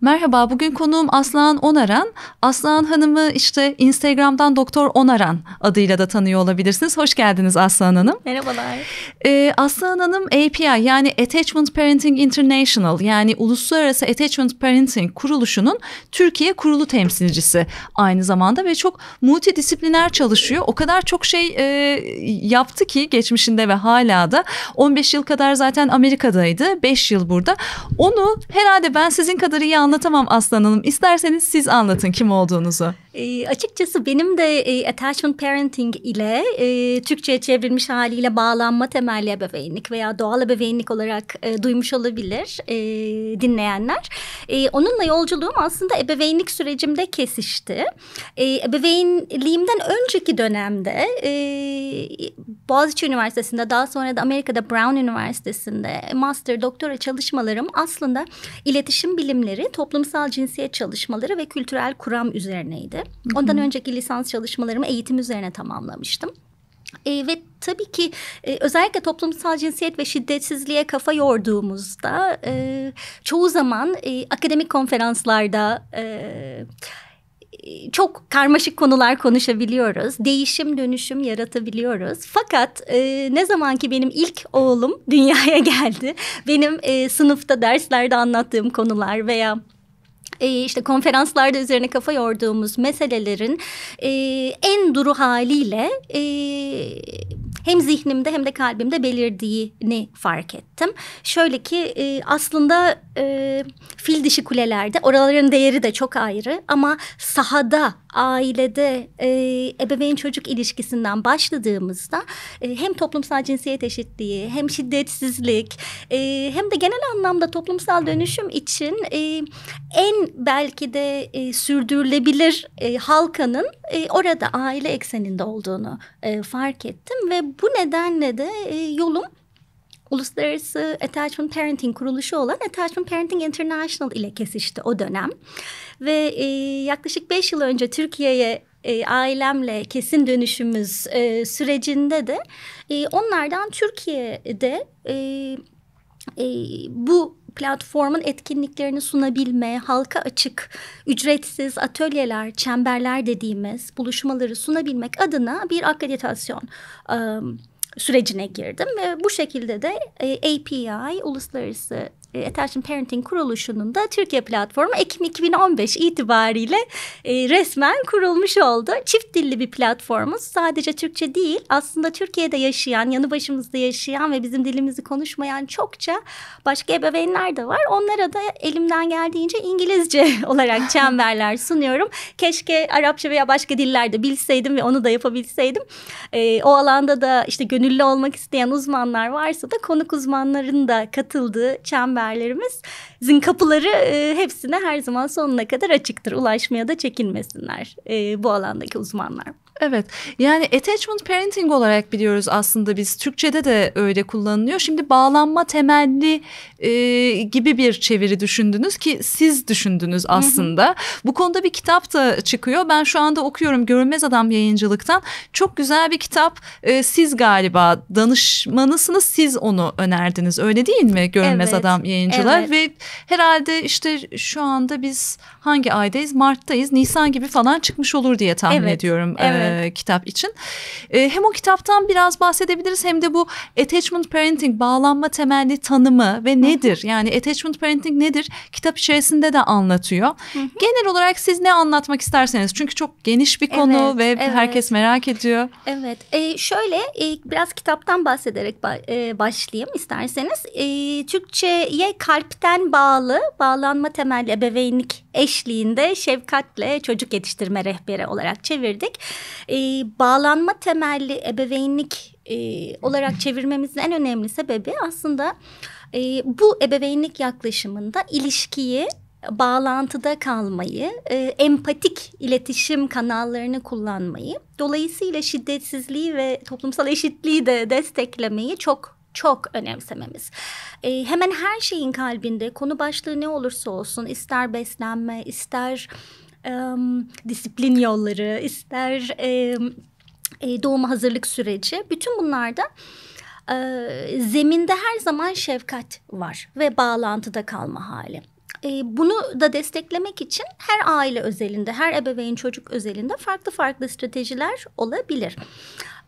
Merhaba, bugün konuğum Aslan Onaran. Aslan Hanım'ı işte Instagram'dan Doktor Onaran adıyla da tanıyor olabilirsiniz. Hoş geldiniz Aslan Hanım. Merhabalar. Ee, Aslan Hanım API yani Attachment Parenting International yani Uluslararası Attachment Parenting Kuruluşu'nun Türkiye kurulu temsilcisi aynı zamanda ve çok multidisipliner çalışıyor. O kadar çok şey e, yaptı ki geçmişinde ve hala da 15 yıl kadar zaten Amerika'daydı. 5 yıl burada. Onu herhalde ben sizin kadar kadar iyi anlatamam Aslan Hanım. İsterseniz siz anlatın kim olduğunuzu. E, açıkçası benim de e, attachment parenting ile e, Türkçe'ye çevrilmiş haliyle bağlanma temelli ebeveynlik veya doğal ebeveynlik olarak e, duymuş olabilir e, dinleyenler. E, onunla yolculuğum aslında ebeveynlik sürecimde kesişti. E, ebeveynliğimden önceki dönemde e, Boğaziçi Üniversitesi'nde daha sonra da Amerika'da Brown Üniversitesi'nde master doktora çalışmalarım aslında iletişim bilimleri, toplumsal cinsiyet çalışmaları ve kültürel kuram üzerineydi. Ondan önceki lisans çalışmalarımı eğitim üzerine tamamlamıştım. E, ve tabii ki e, özellikle toplumsal cinsiyet ve şiddetsizliğe kafa yorduğumuzda e, çoğu zaman e, akademik konferanslarda... E, çok karmaşık konular konuşabiliyoruz. Değişim dönüşüm yaratabiliyoruz. Fakat e, ne zaman ki benim ilk oğlum dünyaya geldi. Benim e, sınıfta derslerde anlattığım konular veya e, işte konferanslarda üzerine kafa yorduğumuz meselelerin e, en duru haliyle e, hem zihnimde hem de kalbimde belirdiğini fark ettim. Şöyle ki e, aslında e, fil dişi kulelerde oraların değeri de çok ayrı ama sahada ailede e, ebeveyn çocuk ilişkisinden başladığımızda e, hem toplumsal cinsiyet eşitliği hem şiddetsizlik e, hem de genel anlamda toplumsal dönüşüm için e, en belki de e, sürdürülebilir e, halkanın e, orada aile ekseninde olduğunu e, fark ettim ve bu nedenle de e, yolum uluslararası attachment parenting kuruluşu olan Attachment Parenting International ile kesişti o dönem. Ve e, yaklaşık beş yıl önce Türkiye'ye e, ailemle kesin dönüşümüz e, sürecinde de e, onlardan Türkiye'de e, e, bu platformun etkinliklerini sunabilme, halka açık, ücretsiz atölyeler, çemberler dediğimiz buluşmaları sunabilmek adına bir akreditasyon um, sürecine girdim ve bu şekilde de e, API uluslararası e, Attention Parenting kuruluşunun da Türkiye platformu Ekim 2015 itibariyle e, resmen kurulmuş oldu. Çift dilli bir platformuz. Sadece Türkçe değil aslında Türkiye'de yaşayan, yanı başımızda yaşayan ve bizim dilimizi konuşmayan çokça başka ebeveynler de var. Onlara da elimden geldiğince İngilizce olarak çemberler sunuyorum. Keşke Arapça veya başka dillerde bilseydim ve onu da yapabilseydim. E, o alanda da işte gönüllü olmak isteyen uzmanlar varsa da konuk uzmanların da katıldığı çember haberlerimizin kapıları e, hepsine her zaman sonuna kadar açıktır. Ulaşmaya da çekinmesinler e, bu alandaki uzmanlar. Evet yani attachment parenting olarak biliyoruz aslında biz Türkçe'de de öyle kullanılıyor. Şimdi bağlanma temelli e, gibi bir çeviri düşündünüz ki siz düşündünüz aslında. Bu konuda bir kitap da çıkıyor ben şu anda okuyorum Görünmez Adam yayıncılıktan çok güzel bir kitap e, siz galiba danışmanısınız siz onu önerdiniz öyle değil mi Görünmez evet. Adam yayıncılar evet. ve herhalde işte şu anda biz hangi aydayız Mart'tayız Nisan gibi falan çıkmış olur diye tahmin evet. ediyorum. Evet. E, e, kitap için. E, hem o kitaptan biraz bahsedebiliriz hem de bu attachment parenting bağlanma temelli tanımı ve nedir? Hı-hı. Yani attachment parenting nedir? Kitap içerisinde de anlatıyor. Hı-hı. Genel olarak siz ne anlatmak isterseniz çünkü çok geniş bir konu evet, ve evet. herkes merak ediyor. Evet. E, şöyle e, biraz kitaptan bahsederek e, başlayayım isterseniz. E, Türkçe'ye kalpten bağlı bağlanma temelli ebeveynlik eşliğinde şefkatle çocuk yetiştirme rehberi olarak çevirdik e, bağlanma temelli ebeveynlik e, olarak çevirmemizin en önemli sebebi aslında e, bu ebeveynlik yaklaşımında ilişkiyi bağlantıda kalmayı, e, empatik iletişim kanallarını kullanmayı, dolayısıyla şiddetsizliği ve toplumsal eşitliği de desteklemeyi çok çok önemsememiz. E, hemen her şeyin kalbinde konu başlığı ne olursa olsun ister beslenme, ister e, disiplin yolları, ister e, e, doğuma hazırlık süreci. Bütün bunlarda e, zeminde her zaman şefkat var ve bağlantıda kalma hali. E, bunu da desteklemek için her aile özelinde, her ebeveyn çocuk özelinde farklı farklı stratejiler olabilir.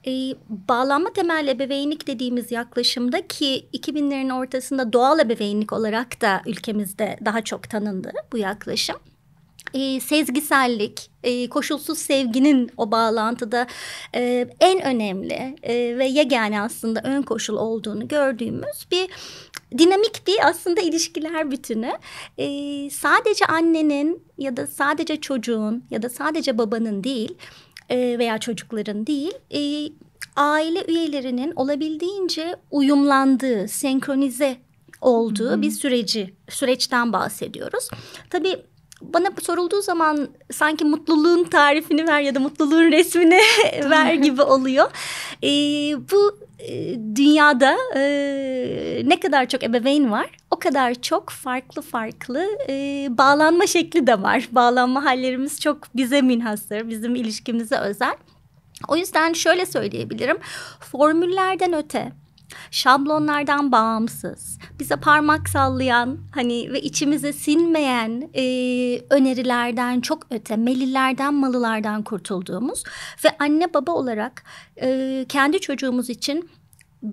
E, bağlanma temelli ebeveynlik dediğimiz yaklaşımda ki 2000'lerin ortasında doğal ebeveynlik olarak da ülkemizde daha çok tanındı bu yaklaşım e, sezgisellik, e, koşulsuz sevginin o bağlantıda e, en önemli e, ve yegane aslında ön koşul olduğunu gördüğümüz bir dinamik bir aslında ilişkiler bütünü. E, sadece annenin ya da sadece çocuğun ya da sadece babanın değil e, veya çocukların değil... E, aile üyelerinin olabildiğince uyumlandığı, senkronize olduğu Hı-hı. bir süreci, süreçten bahsediyoruz. Tabii bana sorulduğu zaman sanki mutluluğun tarifini ver ya da mutluluğun resmini ver gibi oluyor. Ee, e, bu dünyada e, ne kadar çok ebeveyn var o kadar çok farklı farklı e, bağlanma şekli de var. Bağlanma hallerimiz çok bize minhastır, bizim ilişkimize özel. O yüzden şöyle söyleyebilirim formüllerden öte şablonlardan bağımsız, bize parmak sallayan hani ve içimize sinmeyen e, önerilerden çok öte melillerden malılardan kurtulduğumuz ve anne baba olarak e, kendi çocuğumuz için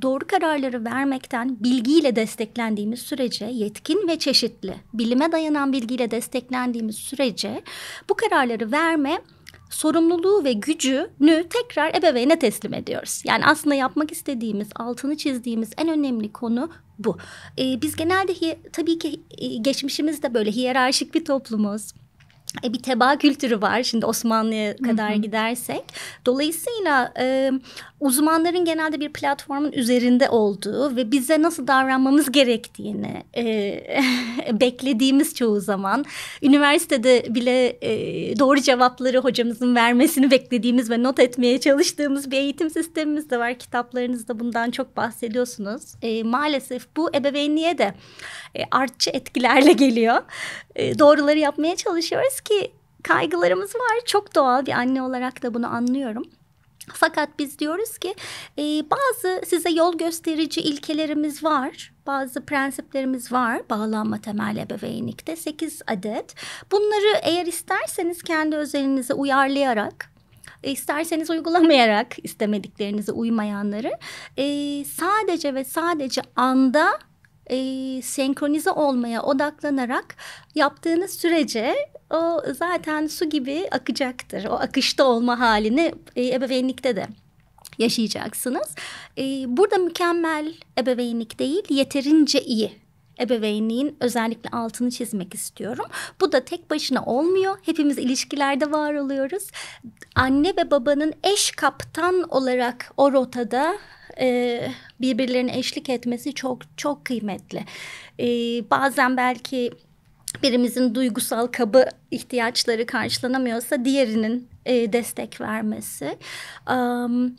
doğru kararları vermekten bilgiyle desteklendiğimiz sürece yetkin ve çeşitli bilime dayanan bilgiyle desteklendiğimiz sürece bu kararları verme sorumluluğu ve gücünü tekrar ebeveyne teslim ediyoruz. Yani aslında yapmak istediğimiz, altını çizdiğimiz en önemli konu bu. Ee, biz genelde tabii ki geçmişimizde böyle hiyerarşik bir toplumuz e, bir tebaa kültürü var şimdi Osmanlı'ya kadar gidersek. Dolayısıyla e, uzmanların genelde bir platformun üzerinde olduğu ve bize nasıl davranmamız gerektiğini e, beklediğimiz çoğu zaman üniversitede bile e, doğru cevapları hocamızın vermesini beklediğimiz ve not etmeye çalıştığımız bir eğitim sistemimiz de var. Kitaplarınızda bundan çok bahsediyorsunuz. E, maalesef bu ebeveynliğe de e, artçı etkilerle geliyor. E, doğruları yapmaya çalışıyoruz ki kaygılarımız var. Çok doğal bir anne olarak da bunu anlıyorum. Fakat biz diyoruz ki e, bazı size yol gösterici ilkelerimiz var. Bazı prensiplerimiz var bağlanma temel ebeveynlikte 8 adet. Bunları eğer isterseniz kendi özelinize uyarlayarak isterseniz uygulamayarak istemediklerinize uymayanları e, sadece ve sadece anda e, senkronize olmaya odaklanarak yaptığınız sürece o zaten su gibi akacaktır. O akışta olma halini e, ebeveynlikte de yaşayacaksınız. E, burada mükemmel ebeveynlik değil, yeterince iyi ebeveynliğin özellikle altını çizmek istiyorum. Bu da tek başına olmuyor. Hepimiz ilişkilerde var oluyoruz. Anne ve babanın eş kaptan olarak o rotada e, birbirlerine eşlik etmesi çok çok kıymetli. E, bazen belki birimizin duygusal kabı ihtiyaçları karşılanamıyorsa diğerinin e, destek vermesi. Um,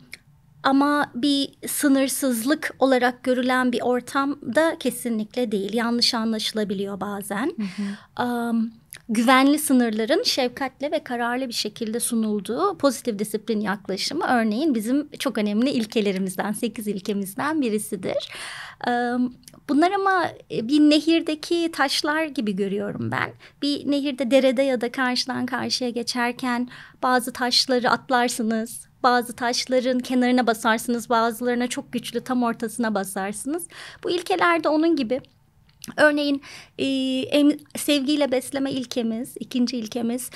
ama bir sınırsızlık olarak görülen bir ortam da kesinlikle değil. Yanlış anlaşılabiliyor bazen. Hı hı. Um, güvenli sınırların şefkatle ve kararlı bir şekilde sunulduğu pozitif disiplin yaklaşımı örneğin bizim çok önemli ilkelerimizden, sekiz ilkemizden birisidir. Bunlar ama e, bir nehirdeki taşlar gibi görüyorum ben. Bir nehirde derede ya da karşıdan karşıya geçerken bazı taşları atlarsınız, bazı taşların kenarına basarsınız, bazılarına çok güçlü tam ortasına basarsınız. Bu ilkelerde onun gibi. Örneğin e, sevgiyle besleme ilkemiz, ikinci ilkemiz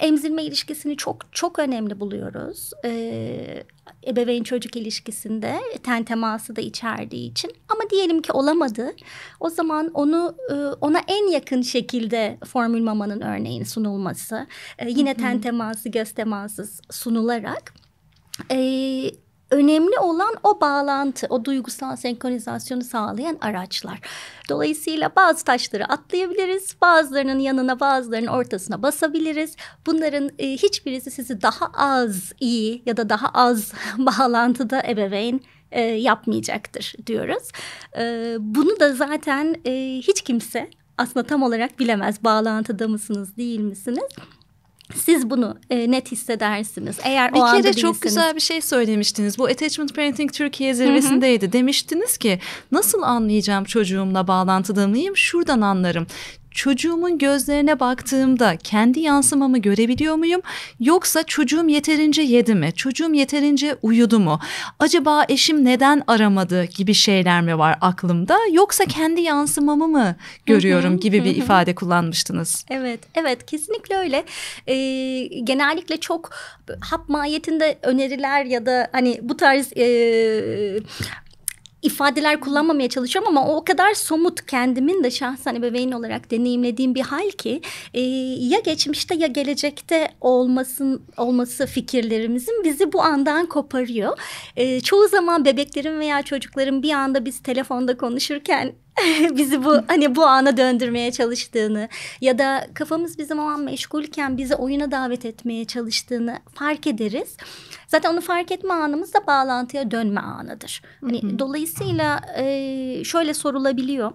emzirme ilişkisini çok çok önemli buluyoruz. Ee, ebeveyn çocuk ilişkisinde ten teması da içerdiği için ama diyelim ki olamadı. O zaman onu e, ona en yakın şekilde formül mamanın örneğin sunulması, e, yine ten teması göz teması sunularak ee, önemli olan o bağlantı, o duygusal senkronizasyonu sağlayan araçlar. Dolayısıyla bazı taşları atlayabiliriz, bazılarının yanına, bazılarının ortasına basabiliriz. Bunların e, hiçbirisi sizi daha az iyi ya da daha az bağlantıda ebeveyn e, yapmayacaktır diyoruz. E, bunu da zaten e, hiç kimse aslında tam olarak bilemez bağlantıda mısınız değil misiniz? Siz bunu e, net hissedersiniz. Eğer bir o kere çok değilseniz... güzel bir şey söylemiştiniz. Bu Attachment Parenting Türkiye zirvesindeydi. Hı hı. Demiştiniz ki nasıl anlayacağım çocuğumla bağlantıda mıyım? Şuradan anlarım çocuğumun gözlerine baktığımda kendi yansımamı görebiliyor muyum? Yoksa çocuğum yeterince yedi mi? Çocuğum yeterince uyudu mu? Acaba eşim neden aramadı gibi şeyler mi var aklımda? Yoksa kendi yansımamı mı görüyorum gibi bir ifade kullanmıştınız. Evet, evet kesinlikle öyle. Ee, genellikle çok hap mahiyetinde öneriler ya da hani bu tarz e, ifadeler kullanmamaya çalışıyorum ama o, kadar somut kendimin de şahsen ebeveyn olarak deneyimlediğim bir hal ki e, ya geçmişte ya gelecekte olmasın olması fikirlerimizin bizi bu andan koparıyor. E, çoğu zaman bebeklerin veya çocukların bir anda biz telefonda konuşurken bizi bu hani bu ana döndürmeye çalıştığını ya da kafamız bizim o an meşgulken bizi oyuna davet etmeye çalıştığını fark ederiz. Zaten onu fark etme anımız da bağlantıya dönme anıdır. Hani dolayısıyla e, şöyle sorulabiliyor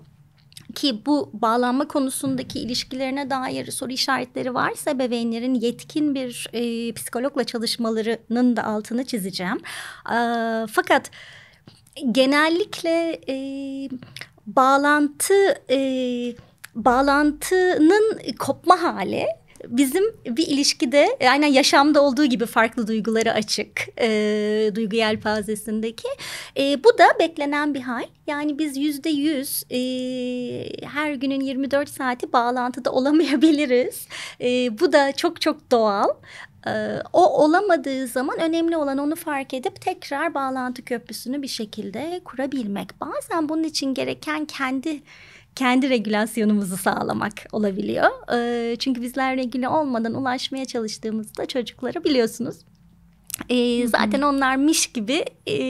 ki bu bağlanma konusundaki ilişkilerine dair soru işaretleri varsa ebeveynlerin yetkin bir e, psikologla çalışmalarının da altını çizeceğim. E, fakat genellikle e, bağlantı e, bağlantının kopma hali bizim bir ilişkide aynen yaşamda olduğu gibi farklı duyguları açık e, duygu yelpazesindeki. E, bu da beklenen bir hal. Yani biz yüzde yüz e, her günün 24 saati bağlantıda olamayabiliriz. E, bu da çok çok doğal. Ee, o olamadığı zaman önemli olan onu fark edip tekrar bağlantı köprüsünü bir şekilde kurabilmek. Bazen bunun için gereken kendi kendi regülasyonumuzu sağlamak olabiliyor. Ee, çünkü bizler regüle olmadan ulaşmaya çalıştığımızda çocukları biliyorsunuz e, zaten onlar miş gibi e,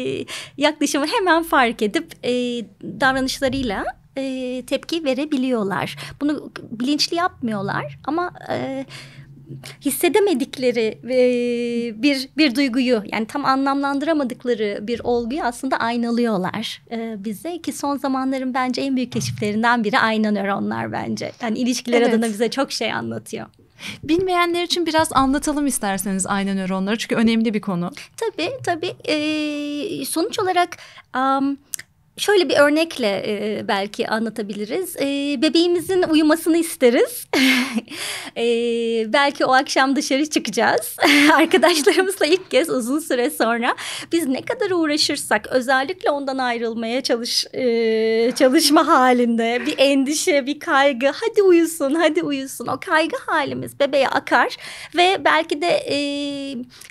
yaklaşımı hemen fark edip e, davranışlarıyla e, tepki verebiliyorlar. Bunu bilinçli yapmıyorlar ama e, hissedemedikleri e, bir bir duyguyu yani tam anlamlandıramadıkları bir olguyu aslında aynalıyorlar e, bize ki son zamanların bence en büyük keşiflerinden biri ayna nöronlar bence. Yani ilişkiler evet. adına bize çok şey anlatıyor. Bilmeyenler için biraz anlatalım isterseniz ayna nöronları çünkü önemli bir konu. Tabii tabii. Ee, sonuç olarak um, Şöyle bir örnekle e, belki anlatabiliriz. E, bebeğimizin uyumasını isteriz. e, belki o akşam dışarı çıkacağız. Arkadaşlarımızla ilk kez uzun süre sonra biz ne kadar uğraşırsak özellikle ondan ayrılmaya çalış e, çalışma halinde bir endişe, bir kaygı. Hadi uyusun, hadi uyusun. O kaygı halimiz bebeğe akar ve belki de e,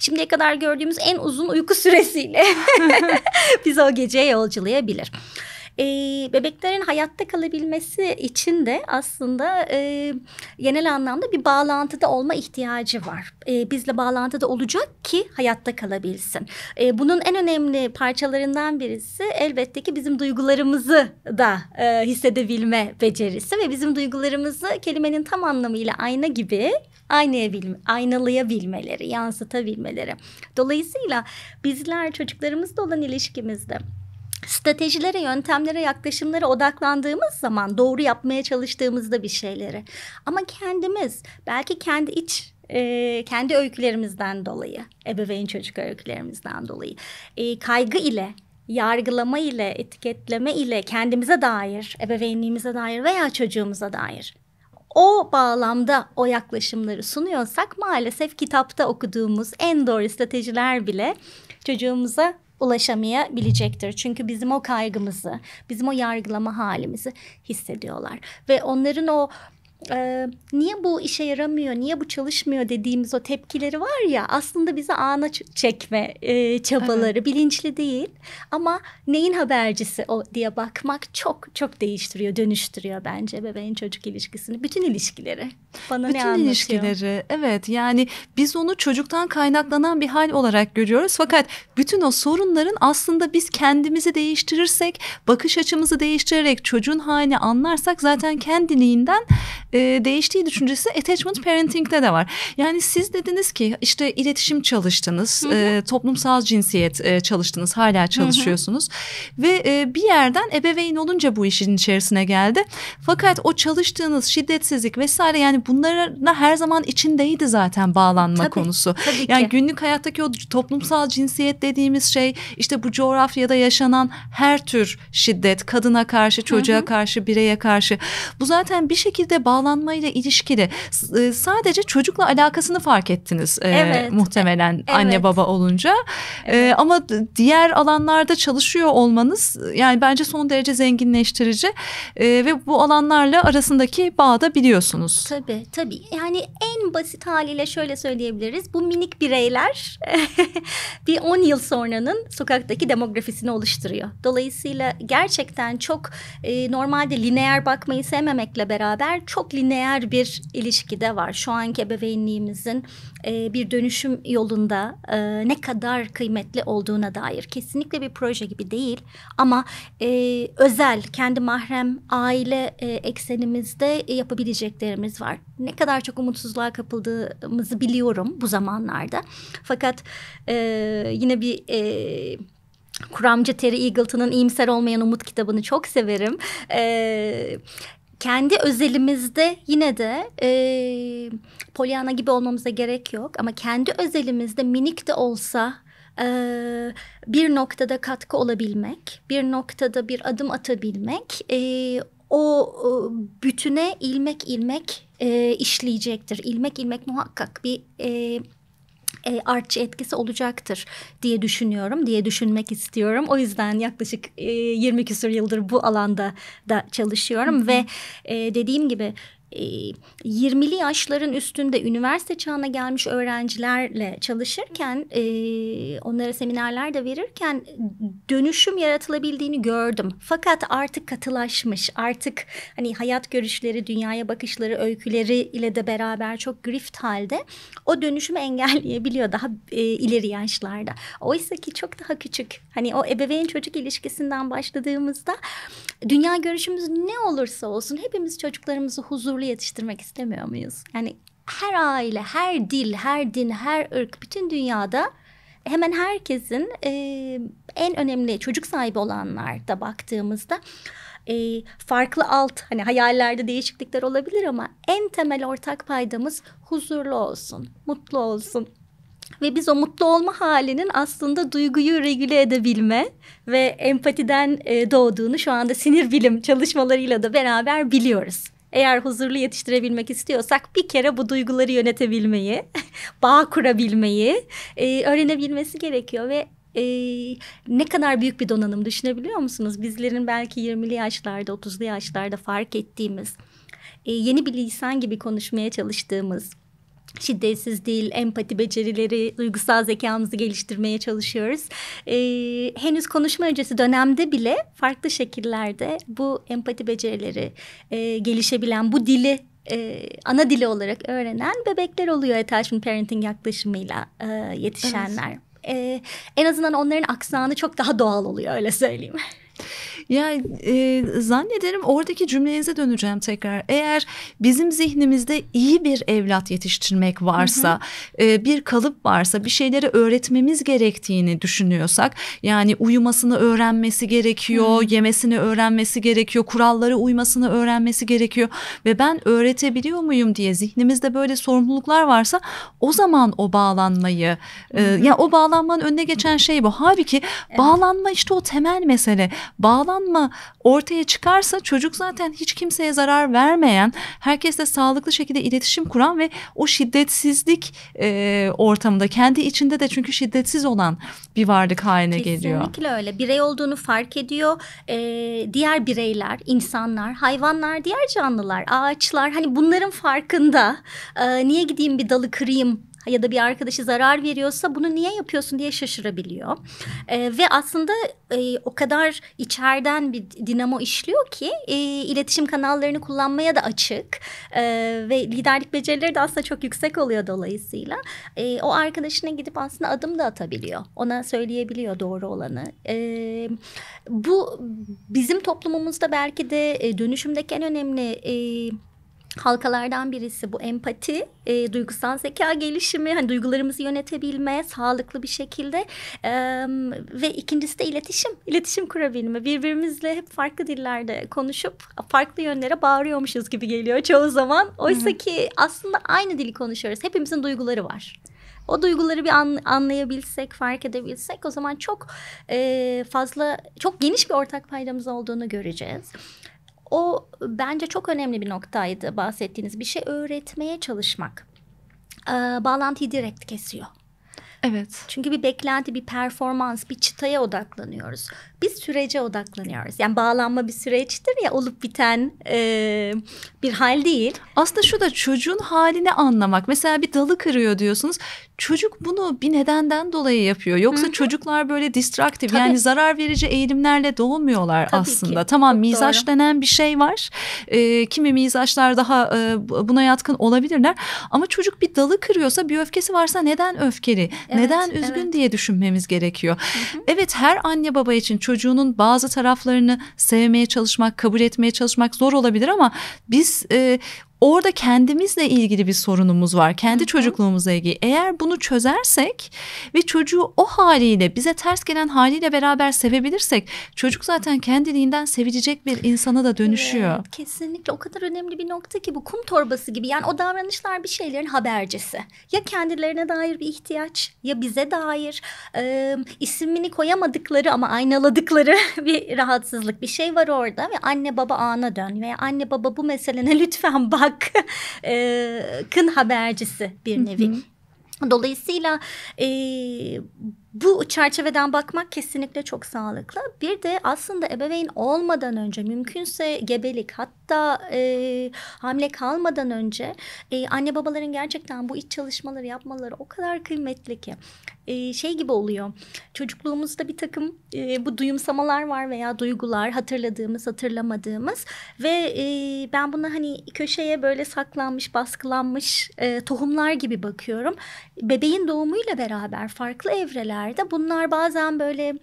şimdiye kadar gördüğümüz en uzun uyku süresiyle biz o geceye yolculayabilir. E, bebeklerin hayatta kalabilmesi için de aslında e, genel anlamda bir bağlantıda olma ihtiyacı var. E, bizle bağlantıda olacak ki hayatta kalabilsin. E, bunun en önemli parçalarından birisi elbette ki bizim duygularımızı da e, hissedebilme becerisi ve bizim duygularımızı kelimenin tam anlamıyla ayna gibi aynayabilme, aynalayabilmeleri, yansıtabilmeleri. Dolayısıyla bizler çocuklarımızla olan ilişkimizde stratejilere, yöntemlere, yaklaşımlara odaklandığımız zaman doğru yapmaya çalıştığımızda bir şeyleri. Ama kendimiz belki kendi iç e, kendi öykülerimizden dolayı, ebeveyn çocuk öykülerimizden dolayı e, kaygı ile yargılama ile, etiketleme ile kendimize dair, ebeveynliğimize dair veya çocuğumuza dair o bağlamda o yaklaşımları sunuyorsak maalesef kitapta okuduğumuz en doğru stratejiler bile çocuğumuza ulaşamayabilecektir. Çünkü bizim o kaygımızı, bizim o yargılama halimizi hissediyorlar. Ve onların o e, niye bu işe yaramıyor, niye bu çalışmıyor dediğimiz o tepkileri var ya aslında bizi ana çekme e, çabaları evet. bilinçli değil ama neyin habercisi o diye bakmak çok çok değiştiriyor, dönüştürüyor bence bebeğin çocuk ilişkisini, bütün ilişkileri. Bana bütün ne anlatıyor? ilişkileri evet yani biz onu çocuktan kaynaklanan bir hal olarak görüyoruz fakat bütün o sorunların aslında biz kendimizi değiştirirsek, bakış açımızı değiştirerek çocuğun halini anlarsak zaten kendiliğinden e, değiştiği düşüncesi attachment parenting'de de var. Yani siz dediniz ki işte iletişim çalıştınız, hı hı. E, toplumsal cinsiyet e, çalıştınız, hala çalışıyorsunuz. Hı hı. Ve e, bir yerden ebeveyn olunca bu işin içerisine geldi. Fakat o çalıştığınız şiddetsizlik vesaire yani bunlara her zaman içindeydi zaten bağlanma tabii, konusu. Tabii ki. yani günlük hayattaki o toplumsal cinsiyet dediğimiz şey işte bu coğrafyada yaşanan her tür şiddet kadına karşı, çocuğa hı hı. karşı, bireye karşı bu zaten bir şekilde bağ bağlanmayla ilişkili e, sadece çocukla alakasını fark ettiniz e, evet. muhtemelen evet. anne baba olunca. E, evet. E, ama diğer alanlarda çalışıyor olmanız yani bence son derece zenginleştirici e, ve bu alanlarla arasındaki bağda biliyorsunuz. Tabii tabii yani en basit haliyle şöyle söyleyebiliriz bu minik bireyler bir 10 yıl sonranın sokaktaki demografisini oluşturuyor. Dolayısıyla gerçekten çok e, normalde lineer bakmayı sevmemekle beraber çok çok lineer bir ilişkide var. Şu anki ebeveynliğimizin e, bir dönüşüm yolunda e, ne kadar kıymetli olduğuna dair. Kesinlikle bir proje gibi değil ama e, özel, kendi mahrem, aile e, eksenimizde yapabileceklerimiz var. Ne kadar çok umutsuzluğa kapıldığımızı biliyorum bu zamanlarda. Fakat e, yine bir... E, Kuramcı Terry Eagleton'ın İyimser Olmayan Umut kitabını çok severim. Ee, kendi özelimizde yine de e, Pollyanna gibi olmamıza gerek yok ama kendi özelimizde minik de olsa e, bir noktada katkı olabilmek, bir noktada bir adım atabilmek e, o bütüne ilmek ilmek e, işleyecektir. İlmek ilmek muhakkak bir e, e, artçı etkisi olacaktır diye düşünüyorum, diye düşünmek istiyorum. O yüzden yaklaşık e, 20 küsur yıldır bu alanda da çalışıyorum Hı-hı. ve e, dediğim gibi e, 20'li yaşların üstünde üniversite çağına gelmiş öğrencilerle çalışırken e, onlara seminerler de verirken dönüşüm yaratılabildiğini gördüm. Fakat artık katılaşmış artık hani hayat görüşleri dünyaya bakışları öyküleri ile de beraber çok grift halde o dönüşümü engelleyebiliyor daha e, ileri yaşlarda. Oysa ki çok daha küçük hani o ebeveyn çocuk ilişkisinden başladığımızda dünya görüşümüz ne olursa olsun hepimiz çocuklarımızı huzurlu böyle yetiştirmek istemiyor muyuz? Yani her aile, her dil, her din, her ırk bütün dünyada hemen herkesin e, en önemli çocuk sahibi olanlarda baktığımızda e, farklı alt hani hayallerde değişiklikler olabilir ama en temel ortak paydamız huzurlu olsun, mutlu olsun. Ve biz o mutlu olma halinin aslında duyguyu regüle edebilme ve empatiden e, doğduğunu şu anda sinir bilim çalışmalarıyla da beraber biliyoruz eğer huzurlu yetiştirebilmek istiyorsak bir kere bu duyguları yönetebilmeyi, bağ kurabilmeyi e, öğrenebilmesi gerekiyor ve ee, ne kadar büyük bir donanım düşünebiliyor musunuz? Bizlerin belki 20'li yaşlarda, 30'lu yaşlarda fark ettiğimiz, e, yeni bir lisan gibi konuşmaya çalıştığımız, şiddetsiz değil, empati becerileri, duygusal zekamızı geliştirmeye çalışıyoruz. Ee, henüz konuşma öncesi dönemde bile farklı şekillerde bu empati becerileri e, gelişebilen, bu dili e, ana dili olarak öğrenen bebekler oluyor attachment parenting yaklaşımıyla e, yetişenler. Evet. E, en azından onların aksanı çok daha doğal oluyor öyle söyleyeyim. Ya e, zannederim oradaki cümlenize döneceğim tekrar. Eğer bizim zihnimizde iyi bir evlat yetiştirmek varsa, E, bir kalıp varsa, bir şeyleri öğretmemiz gerektiğini düşünüyorsak, yani uyumasını öğrenmesi gerekiyor, hı. yemesini öğrenmesi gerekiyor, kuralları uymasını öğrenmesi gerekiyor ve ben öğretebiliyor muyum diye zihnimizde böyle sorumluluklar varsa o zaman o bağlanmayı e, ya yani o bağlanmanın önüne geçen şey bu. Halbuki evet. bağlanma işte o temel mesele. Bağlan yaralanma ortaya çıkarsa çocuk zaten hiç kimseye zarar vermeyen, herkesle sağlıklı şekilde iletişim kuran ve o şiddetsizlik e, ortamında kendi içinde de çünkü şiddetsiz olan bir varlık haline Kesinlikle geliyor. Kesinlikle öyle. Birey olduğunu fark ediyor. Ee, diğer bireyler, insanlar, hayvanlar, diğer canlılar, ağaçlar hani bunların farkında. Ee, niye gideyim bir dalı kırayım ya da bir arkadaşı zarar veriyorsa bunu niye yapıyorsun diye şaşırabiliyor. E, ve aslında e, o kadar içeriden bir dinamo işliyor ki e, iletişim kanallarını kullanmaya da açık e, ve liderlik becerileri de aslında çok yüksek oluyor dolayısıyla. E, o arkadaşına gidip aslında adım da atabiliyor. Ona söyleyebiliyor doğru olanı. E, bu bizim toplumumuzda belki de e, dönüşümdeki en önemli... E, halkalardan birisi bu empati, e, duygusal zeka gelişimi, hani duygularımızı yönetebilme, sağlıklı bir şekilde e, ve ikincisi de iletişim, iletişim kurabilme. Birbirimizle hep farklı dillerde konuşup farklı yönlere bağırıyormuşuz gibi geliyor çoğu zaman. Oysa ki aslında aynı dili konuşuyoruz. Hepimizin duyguları var o duyguları bir an, anlayabilsek, fark edebilsek o zaman çok e, fazla, çok geniş bir ortak paydamız olduğunu göreceğiz. O bence çok önemli bir noktaydı bahsettiğiniz bir şey öğretmeye çalışmak. Ee, bağlantıyı direkt kesiyor. Evet. Çünkü bir beklenti, bir performans, bir çıtaya odaklanıyoruz. Biz sürece odaklanıyoruz. Yani bağlanma bir süreçtir ya olup biten e, bir hal değil. Aslında şu da çocuğun halini anlamak. Mesela bir dalı kırıyor diyorsunuz. Çocuk bunu bir nedenden dolayı yapıyor. Yoksa Hı-hı. çocuklar böyle distraktif yani zarar verici eğilimlerle doğmuyorlar Tabii aslında. Ki. Tamam Çok mizaç doğru. denen bir şey var. E, kimi mizaçlar daha e, buna yatkın olabilirler. Ama çocuk bir dalı kırıyorsa bir öfkesi varsa neden öfkeli? Evet neden üzgün evet. diye düşünmemiz gerekiyor. Hı hı. Evet her anne baba için çocuğunun bazı taraflarını sevmeye çalışmak, kabul etmeye çalışmak zor olabilir ama biz e, orada kendimizle ilgili bir sorunumuz var. Kendi Hı-hı. çocukluğumuzla ilgili. Eğer bunu çözersek ve çocuğu o haliyle bize ters gelen haliyle beraber sevebilirsek çocuk zaten kendiliğinden sevecek bir insana da dönüşüyor. Evet, kesinlikle o kadar önemli bir nokta ki bu kum torbası gibi. Yani o davranışlar bir şeylerin habercisi. Ya kendilerine dair bir ihtiyaç ya bize dair e, ismini koyamadıkları ama aynaladıkları bir rahatsızlık bir şey var orada ve anne baba ana dön veya anne baba bu meselene lütfen bak hakkı e, kın habercisi bir nevi. Hı hı. Dolayısıyla e, bu çerçeveden bakmak kesinlikle çok sağlıklı. Bir de aslında ebeveyn olmadan önce mümkünse gebelik hatta e, hamile kalmadan önce e, anne babaların gerçekten bu iç çalışmaları yapmaları o kadar kıymetli ki e, şey gibi oluyor. Çocukluğumuzda bir takım e, bu duyumsamalar var veya duygular hatırladığımız hatırlamadığımız ve e, ben buna hani köşeye böyle saklanmış baskılanmış e, tohumlar gibi bakıyorum. Bebeğin doğumuyla beraber farklı evreler duygularda. Bunlar bazen böyle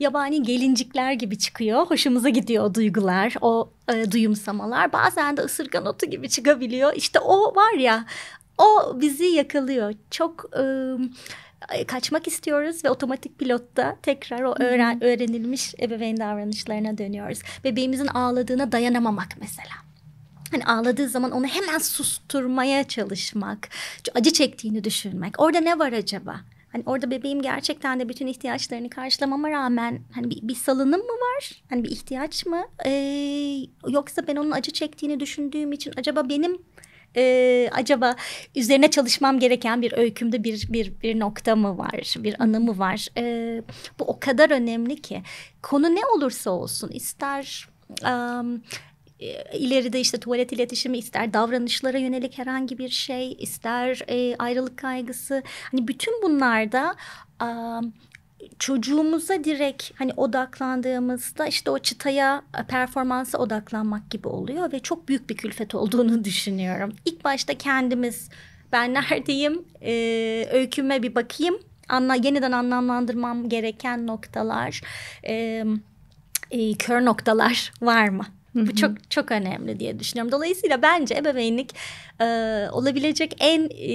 yabani gelincikler gibi çıkıyor. Hoşumuza gidiyor o duygular, o e, duyumsamalar. Bazen de ısırgan otu gibi çıkabiliyor. İşte o var ya, o bizi yakalıyor. Çok... E, kaçmak istiyoruz ve otomatik pilotta tekrar o öğren, öğrenilmiş ebeveyn davranışlarına dönüyoruz. Bebeğimizin ağladığına dayanamamak mesela. Hani ağladığı zaman onu hemen susturmaya çalışmak, acı çektiğini düşünmek. Orada ne var acaba? Hani orada bebeğim gerçekten de bütün ihtiyaçlarını karşılamama rağmen hani bir, bir salınım mı var? Hani bir ihtiyaç mı? Ee, yoksa ben onun acı çektiğini düşündüğüm için acaba benim e, acaba üzerine çalışmam gereken bir öykümde bir bir bir nokta mı var? Bir anı mı var? Ee, bu o kadar önemli ki konu ne olursa olsun ister um, ee, ileride işte tuvalet iletişimi ister davranışlara yönelik herhangi bir şey ister e, ayrılık kaygısı hani bütün bunlarda e, çocuğumuza direkt hani odaklandığımızda işte o çıtaya e, performansa odaklanmak gibi oluyor ve çok büyük bir külfet olduğunu düşünüyorum. İlk başta kendimiz ben neredeyim e, öyküme bir bakayım anla yeniden anlamlandırmam gereken noktalar e, e, kör noktalar var mı? Hı-hı. Bu çok çok önemli diye düşünüyorum. Dolayısıyla bence ebeveynlik e, olabilecek en e,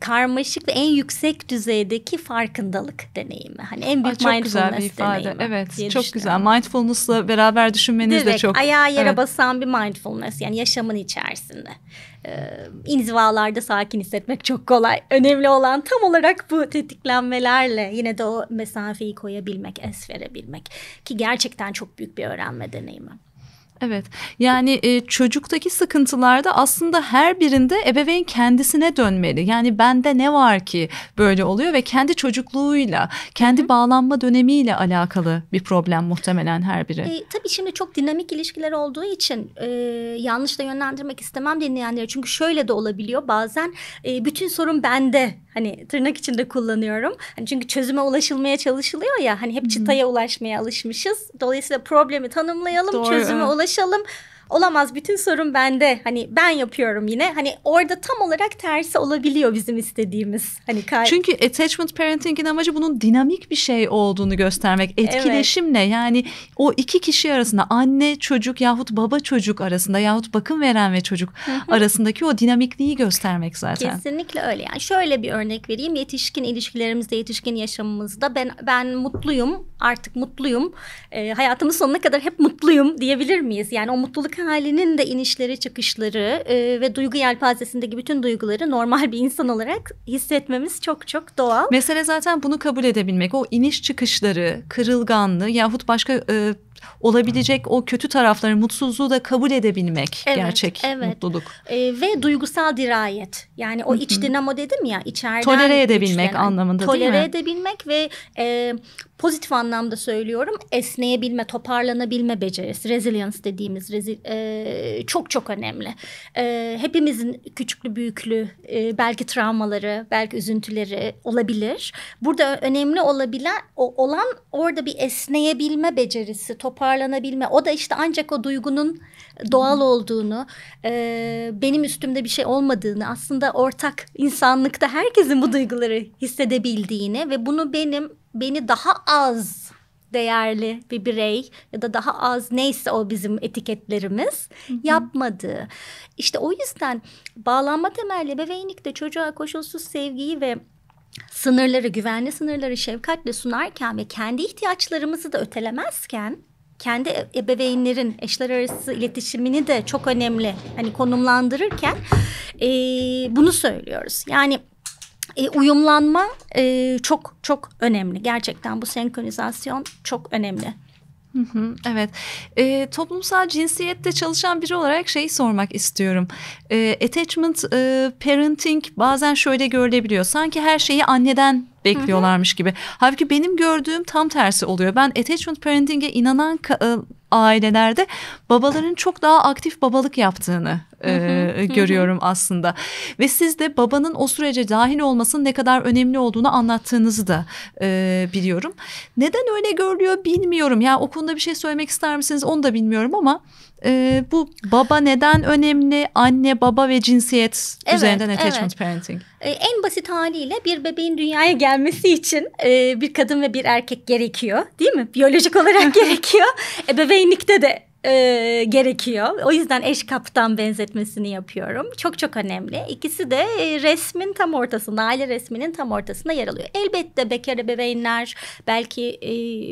karmaşık ve en yüksek düzeydeki farkındalık deneyimi. Hani en büyük Aa, çok mindfulness güzel bir ifade. deneyimi. Evet, çok güzel. Mindfulness'la beraber düşünmeniz Direkt, de çok. ayağa yere evet. basan bir mindfulness yani yaşamın içerisinde. Ee, inzivalarda sakin hissetmek çok kolay. Önemli olan tam olarak bu tetiklenmelerle yine de o mesafeyi koyabilmek, es verebilmek ki gerçekten çok büyük bir öğrenme deneyimi. Evet yani e, çocuktaki sıkıntılarda aslında her birinde ebeveyn kendisine dönmeli. Yani bende ne var ki böyle oluyor ve kendi çocukluğuyla, kendi Hı-hı. bağlanma dönemiyle alakalı bir problem muhtemelen her biri. E, tabii şimdi çok dinamik ilişkiler olduğu için e, yanlış da yönlendirmek istemem dinleyenleri. Çünkü şöyle de olabiliyor bazen e, bütün sorun bende hani tırnak içinde kullanıyorum. Hani çünkü çözüme ulaşılmaya çalışılıyor ya hani hep çıtaya Hı-hı. ulaşmaya alışmışız. Dolayısıyla problemi tanımlayalım Doğru. çözüme ulaşalım paylaşalım olamaz bütün sorun bende hani ben yapıyorum yine hani orada tam olarak tersi olabiliyor bizim istediğimiz hani kay- çünkü attachment parenting'in amacı bunun dinamik bir şey olduğunu göstermek etkileşimle evet. yani o iki kişi arasında anne çocuk yahut baba çocuk arasında yahut bakım veren ve çocuk arasındaki o dinamikliği göstermek zaten kesinlikle öyle yani şöyle bir örnek vereyim yetişkin ilişkilerimizde yetişkin yaşamımızda ben ben mutluyum artık mutluyum e, hayatımın sonuna kadar hep mutluyum diyebilir miyiz yani o mutluluk halinin de inişleri çıkışları e, ve duygu yelpazesindeki bütün duyguları normal bir insan olarak hissetmemiz çok çok doğal. Mesele zaten bunu kabul edebilmek. O iniş çıkışları, kırılganlığı yahut başka e, olabilecek o kötü tarafların mutsuzluğu da kabul edebilmek evet, gerçek evet. mutluluk. E, ve duygusal dirayet. Yani o iç dinamo dedim ya içeriden. Tolere edebilmek güçlenen, anlamında tolere değil mi? Tolere edebilmek ve e, pozitif anlamda söylüyorum esneyebilme, toparlanabilme becerisi, resilience dediğimiz rezi, e, çok çok önemli. E, hepimizin küçüklü büyüklü e, belki travmaları, belki üzüntüleri olabilir. Burada önemli olabilen o, olan orada bir esneyebilme becerisi, toparlanabilme. O da işte ancak o duygunun doğal olduğunu, e, benim üstümde bir şey olmadığını, aslında ortak insanlıkta herkesin bu duyguları hissedebildiğini ve bunu benim beni daha az değerli bir birey ya da daha az neyse o bizim etiketlerimiz Hı-hı. yapmadığı. İşte o yüzden bağlanma temelli ebeveynlikte çocuğa koşulsuz sevgiyi ve sınırları, güvenli sınırları şefkatle sunarken ve kendi ihtiyaçlarımızı da ötelemezken kendi e, ebeveynlerin eşler arası iletişimini de çok önemli hani konumlandırırken e, bunu söylüyoruz. Yani e, uyumlanma e, çok çok önemli. Gerçekten bu senkronizasyon çok önemli. evet, e, toplumsal cinsiyette çalışan biri olarak şeyi sormak istiyorum. E, attachment e, parenting bazen şöyle görülebiliyor. Sanki her şeyi anneden bekliyorlarmış gibi. Halbuki benim gördüğüm tam tersi oluyor. Ben attachment parenting'e inanan e, ailelerde babaların çok daha aktif babalık yaptığını e, görüyorum aslında. Ve siz de babanın o sürece dahil olmasının ne kadar önemli olduğunu anlattığınızı da e, biliyorum. Neden öyle görülüyor bilmiyorum. Yani o konuda bir şey söylemek ister misiniz onu da bilmiyorum ama e, bu baba neden önemli? Anne, baba ve cinsiyet evet, üzerinden attachment evet. parenting. E, en basit haliyle bir bebeğin dünyaya gelmesi için e, bir kadın ve bir erkek gerekiyor değil mi? Biyolojik olarak gerekiyor. E, Ebeveynlikte de e, gerekiyor. O yüzden eş kaptan benzetmesini yapıyorum. Çok çok önemli. İkisi de e, resmin tam ortasında, aile resminin tam ortasında yer alıyor. Elbette bekar ebeveynler, belki e,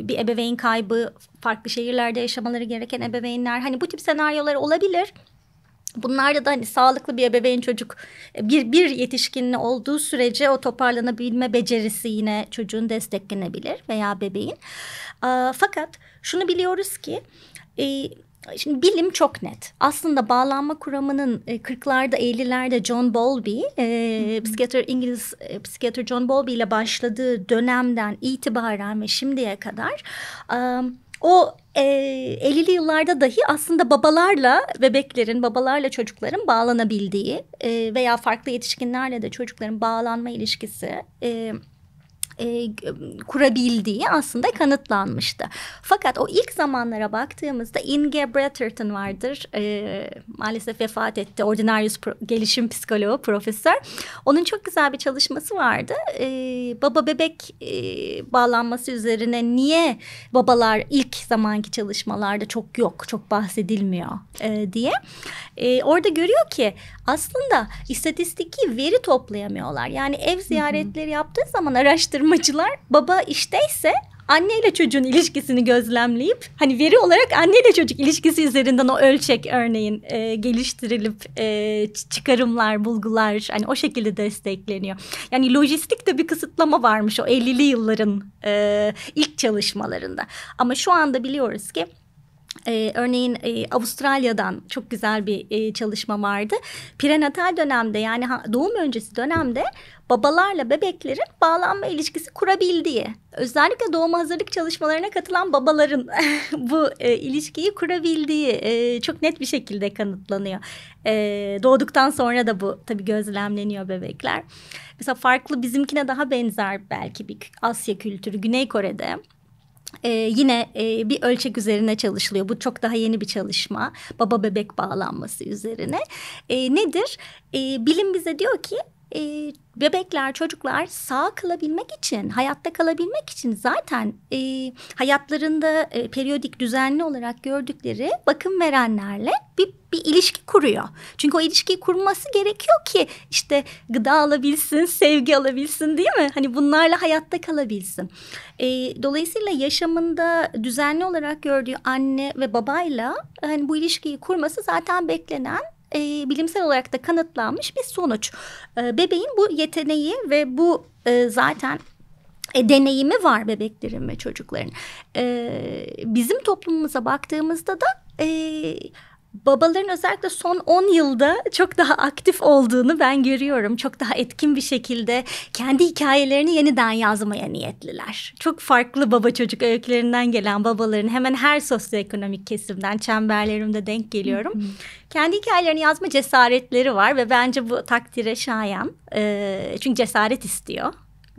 bir ebeveyn kaybı, farklı şehirlerde yaşamaları gereken ebeveynler. Hani bu tip senaryolar olabilir. Bunlarda da hani sağlıklı bir ebeveyn çocuk bir, bir yetişkinli olduğu sürece o toparlanabilme becerisi yine çocuğun desteklenebilir veya bebeğin. Aa, fakat şunu biliyoruz ki e, Şimdi bilim çok net. Aslında bağlanma kuramının 40'larda e, 50'lerde John Bowlby, e, psikiyatr İngiliz e, psikiyatr John Bowlby ile başladığı dönemden itibaren ve şimdiye kadar e, o e, 50'li yıllarda dahi aslında babalarla bebeklerin, babalarla çocukların bağlanabildiği e, veya farklı yetişkinlerle de çocukların bağlanma ilişkisi e, e, kurabildiği aslında kanıtlanmıştı. Fakat o ilk zamanlara baktığımızda Inge Bretterton vardır. E, maalesef vefat etti. Ordinarius pro, gelişim psikoloğu profesör. Onun çok güzel bir çalışması vardı. E, baba bebek e, bağlanması üzerine niye babalar ilk zamanki çalışmalarda çok yok, çok bahsedilmiyor e, diye. E, orada görüyor ki aslında istatistiki veri toplayamıyorlar. Yani ev ziyaretleri yaptığı zaman araştırma araştırmacılar baba işteyse anne ile çocuğun ilişkisini gözlemleyip hani veri olarak anne ile çocuk ilişkisi üzerinden o ölçek örneğin e, geliştirilip e, çıkarımlar, bulgular hani o şekilde destekleniyor. Yani lojistikte bir kısıtlama varmış o 50'li yılların e, ilk çalışmalarında. Ama şu anda biliyoruz ki e, örneğin e, Avustralya'dan çok güzel bir e, çalışma vardı. Prenatal dönemde yani doğum öncesi dönemde babalarla bebeklerin bağlanma ilişkisi kurabildiği, özellikle doğum hazırlık çalışmalarına katılan babaların bu e, ilişkiyi kurabildiği e, çok net bir şekilde kanıtlanıyor. E, doğduktan sonra da bu tabii gözlemleniyor bebekler. Mesela farklı bizimkine daha benzer belki bir Asya kültürü Güney Kore'de ee, yine e, bir ölçek üzerine çalışılıyor. Bu çok daha yeni bir çalışma. Baba bebek bağlanması üzerine. E, nedir? E, bilim bize diyor ki e, bebekler, çocuklar sağ kalabilmek için, hayatta kalabilmek için zaten e, hayatlarında e, periyodik düzenli olarak gördükleri bakım verenlerle bir, bir ilişki kuruyor. Çünkü o ilişkiyi kurması gerekiyor ki işte gıda alabilsin, sevgi alabilsin değil mi? Hani bunlarla hayatta kalabilsin. E, dolayısıyla yaşamında düzenli olarak gördüğü anne ve babayla hani bu ilişkiyi kurması zaten beklenen e, bilimsel olarak da kanıtlanmış bir sonuç. E, bebeğin bu yeteneği ve bu e, zaten e, deneyimi var bebeklerin ve çocukların. E, bizim toplumumuza baktığımızda da... E, babaların özellikle son 10 yılda çok daha aktif olduğunu ben görüyorum. Çok daha etkin bir şekilde kendi hikayelerini yeniden yazmaya niyetliler. Çok farklı baba çocuk öykülerinden gelen babaların hemen her sosyoekonomik kesimden çemberlerimde denk geliyorum. kendi hikayelerini yazma cesaretleri var ve bence bu takdire şayan. Ee, çünkü cesaret istiyor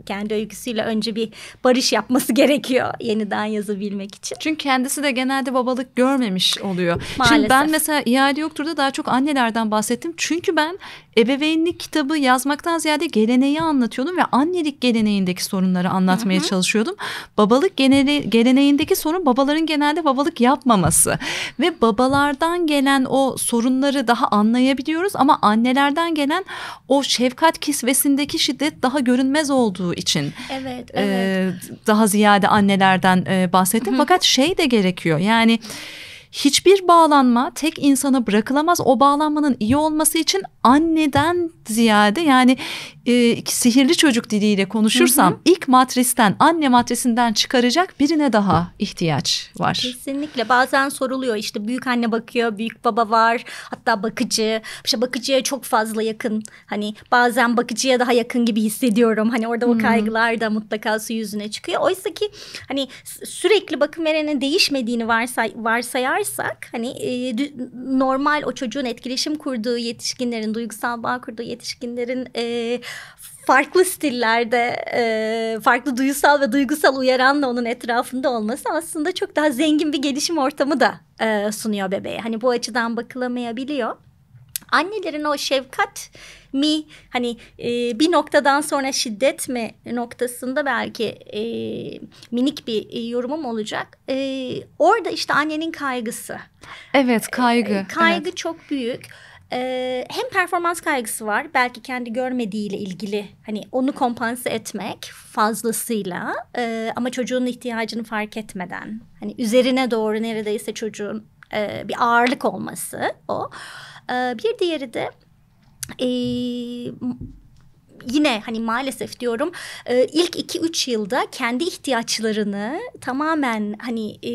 kendi öyküsüyle önce bir barış yapması gerekiyor yeniden yazabilmek için. Çünkü kendisi de genelde babalık görmemiş oluyor. Maalesef. Şimdi ben mesela iade yoktur da daha çok annelerden bahsettim. Çünkü ben ebeveynlik kitabı yazmaktan ziyade geleneği anlatıyordum ve annelik geleneğindeki sorunları anlatmaya hı hı. çalışıyordum. Babalık geneli, geleneğindeki sorun babaların genelde babalık yapmaması ve babalardan gelen o sorunları daha anlayabiliyoruz ama annelerden gelen o şefkat kisvesindeki şiddet daha görünmez olduğu için evet, evet. E, daha ziyade annelerden e, bahsettim. Hı hı. Fakat şey de gerekiyor yani hiçbir bağlanma tek insana bırakılamaz. O bağlanmanın iyi olması için anneden ziyade yani e, sihirli çocuk diliyle konuşursam hı hı. ilk matristen anne matrisinden çıkaracak birine daha ihtiyaç var. Kesinlikle bazen soruluyor işte büyük anne bakıyor, büyük baba var, hatta bakıcı. İşte bakıcıya çok fazla yakın. Hani bazen bakıcıya daha yakın gibi hissediyorum. Hani orada o kaygılar da mutlaka su yüzüne çıkıyor. Oysa ki hani sürekli bakım verene değişmediğini varsay varsayar bakarsak hani e, normal o çocuğun etkileşim kurduğu yetişkinlerin duygusal bağ kurduğu yetişkinlerin e, farklı stillerde e, farklı duysal ve duygusal uyaranla onun etrafında olması aslında çok daha zengin bir gelişim ortamı da e, sunuyor bebeğe. Hani bu açıdan bakılamayabiliyor annelerin o şefkat mi hani e, bir noktadan sonra şiddet mi noktasında belki e, minik bir e, yorumum olacak. E, orada işte annenin kaygısı. Evet kaygı. E, kaygı evet. çok büyük. Ee, hem performans kaygısı var belki kendi görmediğiyle ilgili hani onu kompanse etmek fazlasıyla e, ama çocuğun ihtiyacını fark etmeden hani üzerine doğru neredeyse çocuğun e, bir ağırlık olması o. Ee, bir diğeri de ee, yine hani maalesef diyorum ee, ilk iki üç yılda kendi ihtiyaçlarını tamamen hani e,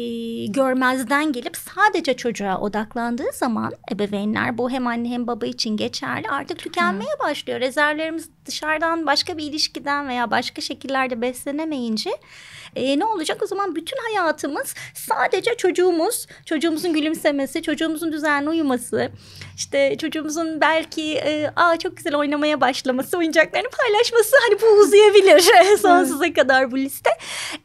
görmezden gelip sadece çocuğa odaklandığı zaman ebeveynler bu hem anne hem baba için geçerli artık tükenmeye başlıyor. Rezervlerimiz dışarıdan başka bir ilişkiden veya başka şekillerde beslenemeyince e, ne olacak? O zaman bütün hayatımız sadece çocuğumuz, çocuğumuzun gülümsemesi, çocuğumuzun düzenli uyuması, işte çocuğumuzun belki e, aa çok güzel oynamaya başlaması, oyuncaklarını paylaşması hani bu uzayabilir sonsuza kadar bu liste.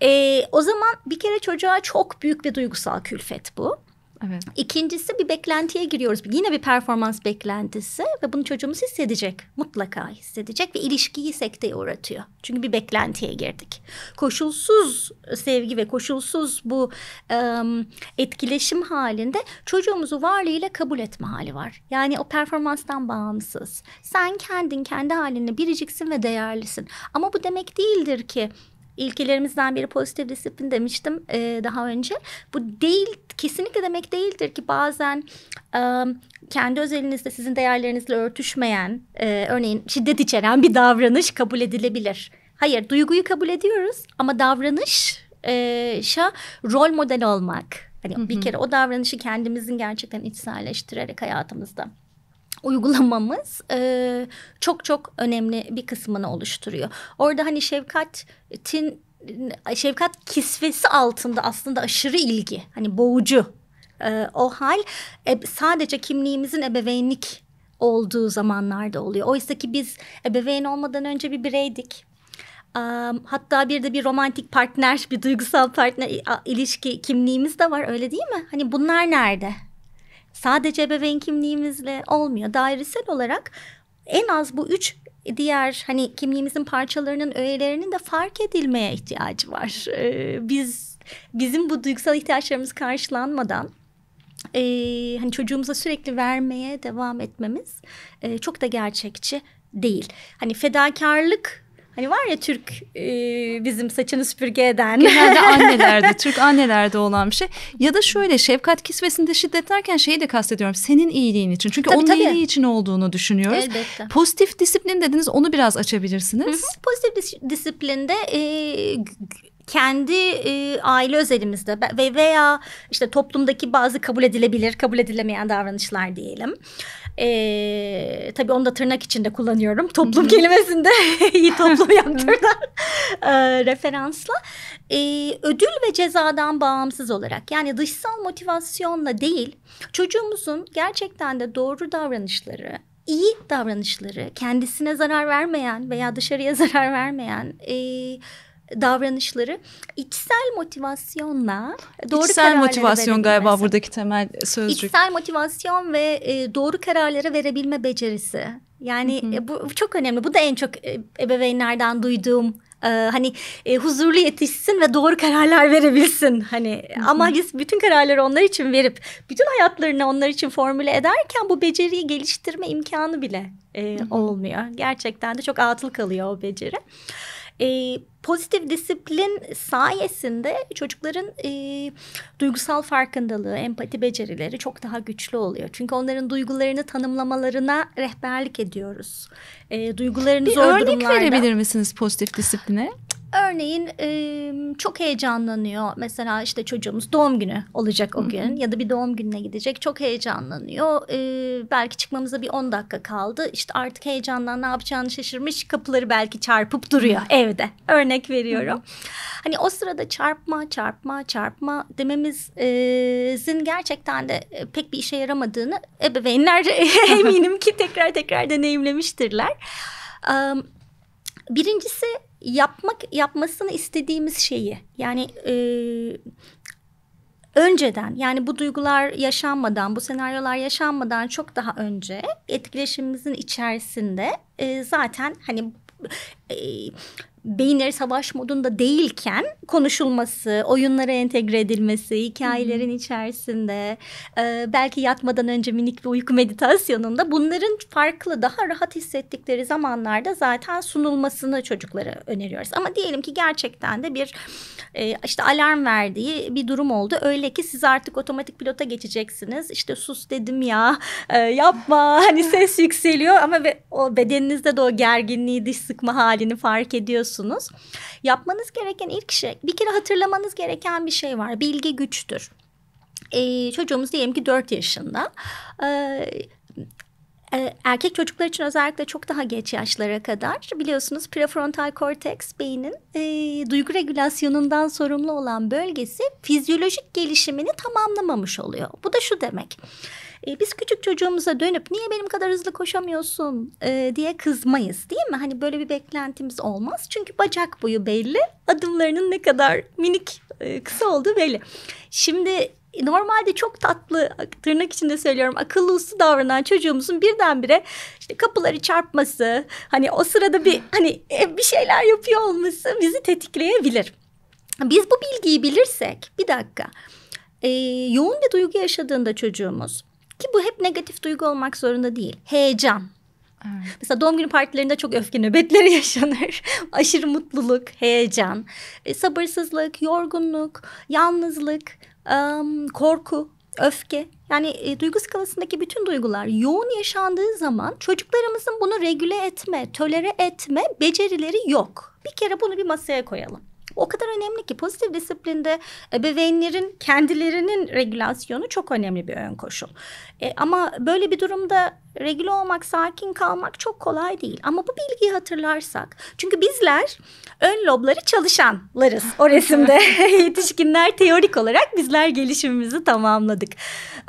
E, o zaman bir kere çocuğa çok büyük bir duygusal külfet bu. Evet. İkincisi bir beklentiye giriyoruz. Yine bir performans beklentisi ve bunu çocuğumuz hissedecek. Mutlaka hissedecek ve ilişkiyi sekteye uğratıyor. Çünkü bir beklentiye girdik. Koşulsuz sevgi ve koşulsuz bu ıı, etkileşim halinde çocuğumuzu varlığıyla kabul etme hali var. Yani o performanstan bağımsız. Sen kendin kendi halinde biriciksin ve değerlisin. Ama bu demek değildir ki ilkelerimizden biri pozitif disiplin demiştim e, daha önce. Bu değil kesinlikle demek değildir ki bazen e, kendi özelinizle sizin değerlerinizle örtüşmeyen e, örneğin şiddet içeren bir davranış kabul edilebilir. Hayır duyguyu kabul ediyoruz ama davranış şa rol model olmak. Hani Hı-hı. bir kere o davranışı kendimizin gerçekten içselleştirerek hayatımızda uygulamamız e, çok çok önemli bir kısmını oluşturuyor. Orada hani şefkatin şefkat kisvesi altında aslında aşırı ilgi hani boğucu e, o hal e, sadece kimliğimizin ebeveynlik olduğu zamanlarda oluyor. Oysa ki biz ebeveyn olmadan önce bir bireydik. hatta bir de bir romantik partner, bir duygusal partner ilişki kimliğimiz de var öyle değil mi? Hani bunlar nerede? sadece ebeveyn kimliğimizle olmuyor. Dairesel olarak en az bu üç diğer hani kimliğimizin parçalarının öğelerinin de fark edilmeye ihtiyacı var. Ee, biz bizim bu duygusal ihtiyaçlarımız karşılanmadan e, hani çocuğumuza sürekli vermeye devam etmemiz e, çok da gerçekçi değil. Hani fedakarlık Hani var ya Türk e, bizim saçını süpürge eden. Genelde annelerde, Türk annelerde olan bir şey. Ya da şöyle şefkat kisvesinde şiddetlerken şeyi de kastediyorum. Senin iyiliğin için. Çünkü tabii, onun tabii. iyiliği için olduğunu düşünüyoruz. Elbette. Pozitif disiplin dediniz onu biraz açabilirsiniz. Hı hı. Pozitif dis- disiplinde e, kendi e, aile özelimizde ve veya işte toplumdaki bazı kabul edilebilir, kabul edilemeyen davranışlar diyelim. E, tabii onu da tırnak içinde kullanıyorum. Toplum kelimesinde iyi toplum yaptırdan e, ee, referansla. E, ödül ve cezadan bağımsız olarak yani dışsal motivasyonla değil çocuğumuzun gerçekten de doğru davranışları iyi davranışları kendisine zarar vermeyen veya dışarıya zarar vermeyen e, davranışları içsel motivasyonla doğru içsel motivasyon galiba buradaki temel e, sözcük. İçsel motivasyon ve e, doğru kararlara verebilme becerisi. Yani hı hı. E, bu çok önemli. Bu da en çok e, ebeveynlerden duyduğum e, hani e, huzurlu yetişsin ve doğru kararlar verebilsin hani ama biz bütün kararları onlar için verip bütün hayatlarını onlar için formüle ederken bu beceriyi geliştirme imkanı bile e, olmuyor. Gerçekten de çok atıl kalıyor o beceri. E, pozitif disiplin sayesinde çocukların e, duygusal farkındalığı, empati becerileri çok daha güçlü oluyor. Çünkü onların duygularını tanımlamalarına rehberlik ediyoruz. E, duygularını Bir zor örnek verebilir misiniz pozitif disipline? Örneğin çok heyecanlanıyor. Mesela işte çocuğumuz doğum günü olacak o gün ya da bir doğum gününe gidecek. Çok heyecanlanıyor. belki çıkmamıza bir 10 dakika kaldı. işte artık heyecandan ne yapacağını şaşırmış. Kapıları belki çarpıp duruyor evde. Örnek veriyorum. hani o sırada çarpma, çarpma, çarpma dememizin gerçekten de pek bir işe yaramadığını ebeveynler eminim ki tekrar tekrar deneyimlemiştirler. Birincisi yapmak yapmasını istediğimiz şeyi yani e, önceden yani bu duygular yaşanmadan bu senaryolar yaşanmadan çok daha önce etkileşimimizin içerisinde e, zaten hani e, beyinleri savaş modunda değilken konuşulması, oyunlara entegre edilmesi, hikayelerin hmm. içerisinde e, belki yatmadan önce minik bir uyku meditasyonunda bunların farklı daha rahat hissettikleri zamanlarda zaten sunulmasını çocuklara öneriyoruz. Ama diyelim ki gerçekten de bir e, işte alarm verdiği bir durum oldu. Öyle ki siz artık otomatik pilota geçeceksiniz. İşte sus dedim ya e, yapma hani ses yükseliyor ama ve, o bedeninizde de o gerginliği diş sıkma halini fark ediyorsunuz yapıyorsunuz. Yapmanız gereken ilk şey bir kere hatırlamanız gereken bir şey var. Bilgi güçtür. Ee, çocuğumuz diyelim ki 4 yaşında. Ee, e, erkek çocuklar için özellikle çok daha geç yaşlara kadar biliyorsunuz prefrontal korteks beynin e, duygu regülasyonundan sorumlu olan bölgesi fizyolojik gelişimini tamamlamamış oluyor. Bu da şu demek. E, biz küçük çocuğumuza dönüp niye benim kadar hızlı koşamıyorsun e, diye kızmayız değil mi? Hani böyle bir beklentimiz olmaz. Çünkü bacak boyu belli. Adımlarının ne kadar minik e, kısa olduğu belli. Şimdi e, normalde çok tatlı tırnak içinde söylüyorum akıllı uslu davranan çocuğumuzun birdenbire işte kapıları çarpması hani o sırada bir hmm. hani e, bir şeyler yapıyor olması bizi tetikleyebilir. Biz bu bilgiyi bilirsek bir dakika e, yoğun bir duygu yaşadığında çocuğumuz ki bu hep negatif duygu olmak zorunda değil. Heyecan. Evet. Mesela doğum günü partilerinde çok öfke nöbetleri yaşanır. Aşırı mutluluk, heyecan, e, sabırsızlık, yorgunluk, yalnızlık, korku, öfke. Yani e, duygu skalasındaki bütün duygular yoğun yaşandığı zaman çocuklarımızın bunu regüle etme, tolere etme becerileri yok. Bir kere bunu bir masaya koyalım o kadar önemli ki pozitif disiplinde ebeveynlerin kendilerinin regülasyonu çok önemli bir ön koşul. E, ama böyle bir durumda regüle olmak, sakin kalmak çok kolay değil. Ama bu bilgiyi hatırlarsak. Çünkü bizler ön lobları çalışanlarız o resimde. Yetişkinler teorik olarak bizler gelişimimizi tamamladık.